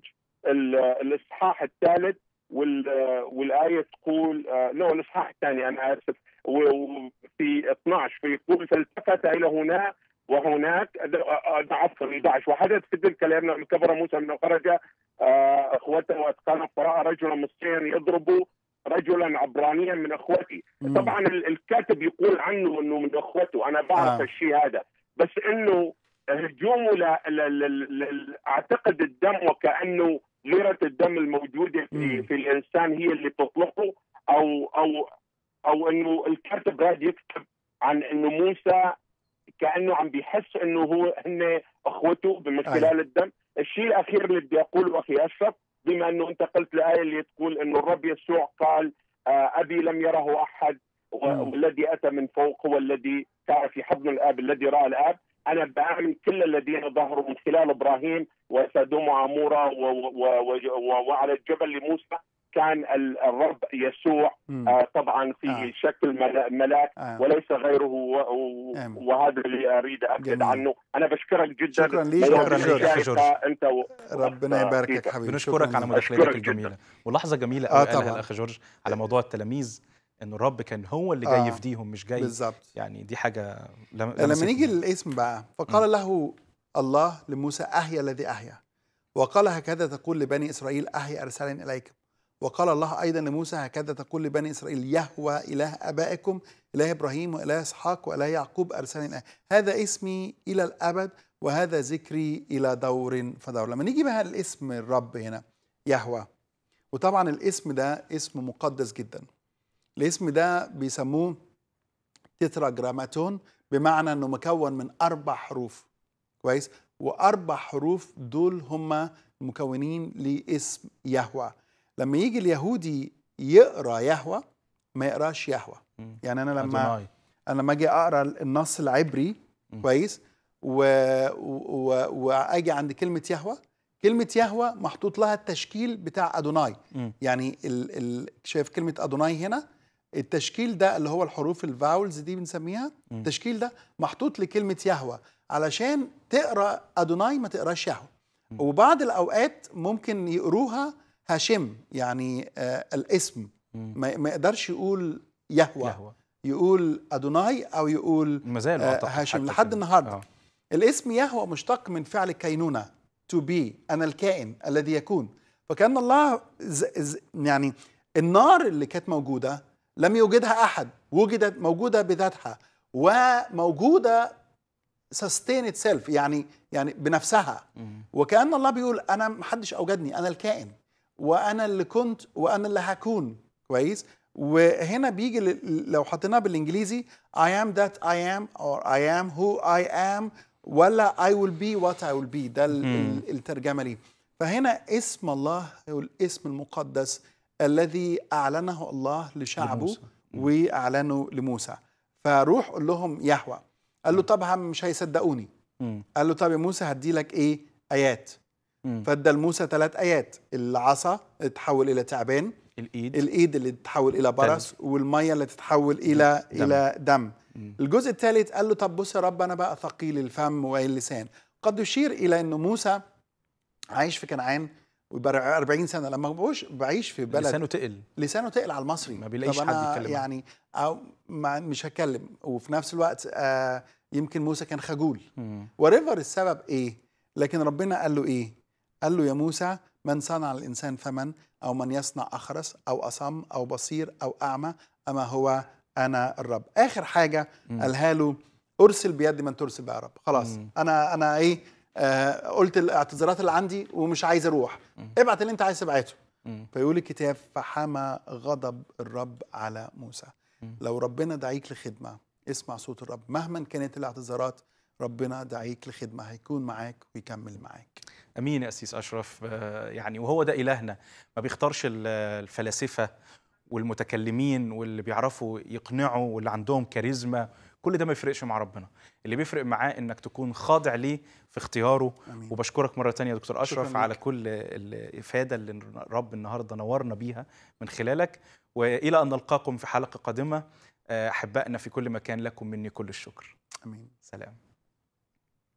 الإصحاح الثالث والآية تقول آه، لا الإصحاح الثاني أنا آسف وفي 12 فيقول فالتفت إلى هنا وهناك عفوا 11 وحدث في تلك الأيام نعم، كبر موسى من خرج اخوته واتقان فراى رجلا مصريا يضرب رجلا عبرانيا من اخوتي مم. طبعا الكاتب يقول عنه انه من اخوته انا بعرف آه. الشيء هذا بس انه هجومه ل... اعتقد الدم وكانه غيرة الدم الموجودة في, في الإنسان هي اللي تطلقه أو أو أو إنه الكاتب قاعد يكتب عن إنه موسى كأنه عم بيحس إنه هو هن أخوته من خلال أيوه. الدم الشيء الأخير اللي بدي أقوله أخي أشرف بما انه انت قلت الايه اللي تقول انه الرب يسوع قال آه، ابي لم يره احد والذي اتى من فوق هو الذي كان في حضن الاب الذي راى الاب انا بعمل كل الذين ظهروا من خلال ابراهيم وسدوم وعموره وعلى الجبل لموسى كان الرب يسوع آه، طبعا في آه. شكل ملاك آه. وليس غيره وهذا اللي اريد اكد عنه انا بشكرك جدا شكرا لي شكرا لك انت و... ربنا آه، يبارك لك حبيبي بنشكرك على مداخلتك الجميله ولحظه جميله آه قالها الاخ جورج على موضوع التلاميذ ان الرب كان هو اللي جاي آه. يفديهم مش جاي بالظبط يعني دي حاجه لم... لما نيجي للاسم بقى فقال م. له الله لموسى احيا الذي احيا وقال هكذا تقول لبني اسرائيل احيا ارسلني اليك وقال الله أيضا لموسى هكذا تقول لبني إسرائيل يهوى إله أبائكم إله إبراهيم وإله إسحاق وإله يعقوب أرسلني هذا اسمي إلى الأبد وهذا ذكري إلى دور فدور لما نيجي بقى الاسم الرب هنا يهوى وطبعا الاسم ده اسم مقدس جدا الاسم ده بيسموه تتراجراماتون بمعنى انه مكون من اربع حروف كويس واربع حروف دول هم مكونين لاسم يهوه لما يجي اليهودي يقرا يهوى ما يقراش يهوى يعني انا لما انا لما اجي اقرا النص العبري كويس واجي عند كلمه يهوى كلمة يهوى محطوط لها التشكيل بتاع أدوناي يعني ال ال شايف كلمة أدوناي هنا التشكيل ده اللي هو الحروف الفاولز دي بنسميها التشكيل ده محطوط لكلمة يهوى علشان تقرأ أدوناي ما تقراش يهوى وبعض الأوقات ممكن يقروها هاشم يعني آه، الاسم ما يقدرش يقول يهوى, يهوى. يقول ادوناي او يقول مازال آه، هاشم لحد النهارده آه. الاسم يهوى مشتق من فعل كينونه تو بي انا الكائن الذي يكون فكان الله ز ز يعني النار اللي كانت موجوده لم يوجدها احد وجدت موجوده بذاتها وموجوده سستين سيلف يعني يعني بنفسها وكان الله بيقول انا محدش اوجدني انا الكائن وانا اللي كنت وانا اللي هكون كويس وهنا بيجي لو حطيناها بالانجليزي I am that I am or I am who I am ولا I will be what I will be ده مم. الترجمه ليه فهنا اسم الله هو الاسم المقدس الذي اعلنه الله لشعبه واعلنه لموسى فروح قول لهم يهوى قال له طب مش هيصدقوني قال له طب يا موسى هدي لك ايه ايات فادى لموسى ثلاث ايات العصا تتحول الى تعبان الايد الايد اللي تتحول الى برص والميه اللي تتحول الى دم. الى دم مم. الجزء الثالث قال له طب بص يا رب انا بقى ثقيل الفم واللسان قد يشير الى انه موسى عايش في كنعان 40 سنه لما بقوش بعيش في بلد لسانه تقل لسانه تقل على المصري ما بيلاقيش حد يتكلم يعني او ما مش هتكلم وفي نفس الوقت آه يمكن موسى كان خجول وريفر السبب ايه لكن ربنا قال له ايه قال له يا موسى من صنع الإنسان فمن أو من يصنع أخرس أو أصم أو بصير أو أعمى أما هو أنا الرب آخر حاجة قالها له أرسل بيد من ترسل بها رب خلاص مم. أنا أنا إيه آه قلت الاعتذارات اللي عندي ومش عايز أروح مم. ابعت اللي أنت عايز تبعته فيقول الكتاب فحمى غضب الرب على موسى مم. لو ربنا دعيك لخدمة اسمع صوت الرب مهما كانت الاعتذارات ربنا دعيك لخدمه هيكون معاك ويكمل معاك امين يا اسيس اشرف آه، يعني وهو ده الهنا ما بيختارش الفلاسفه والمتكلمين واللي بيعرفوا يقنعوا واللي عندهم كاريزما كل ده ما يفرقش مع ربنا اللي بيفرق معاه انك تكون خاضع ليه في اختياره أمين. وبشكرك مره تانية يا دكتور اشرف على كل الافاده اللي رب النهارده نورنا بيها من خلالك والى ان نلقاكم في حلقه قادمه آه، احبائنا في كل مكان لكم مني كل الشكر امين سلام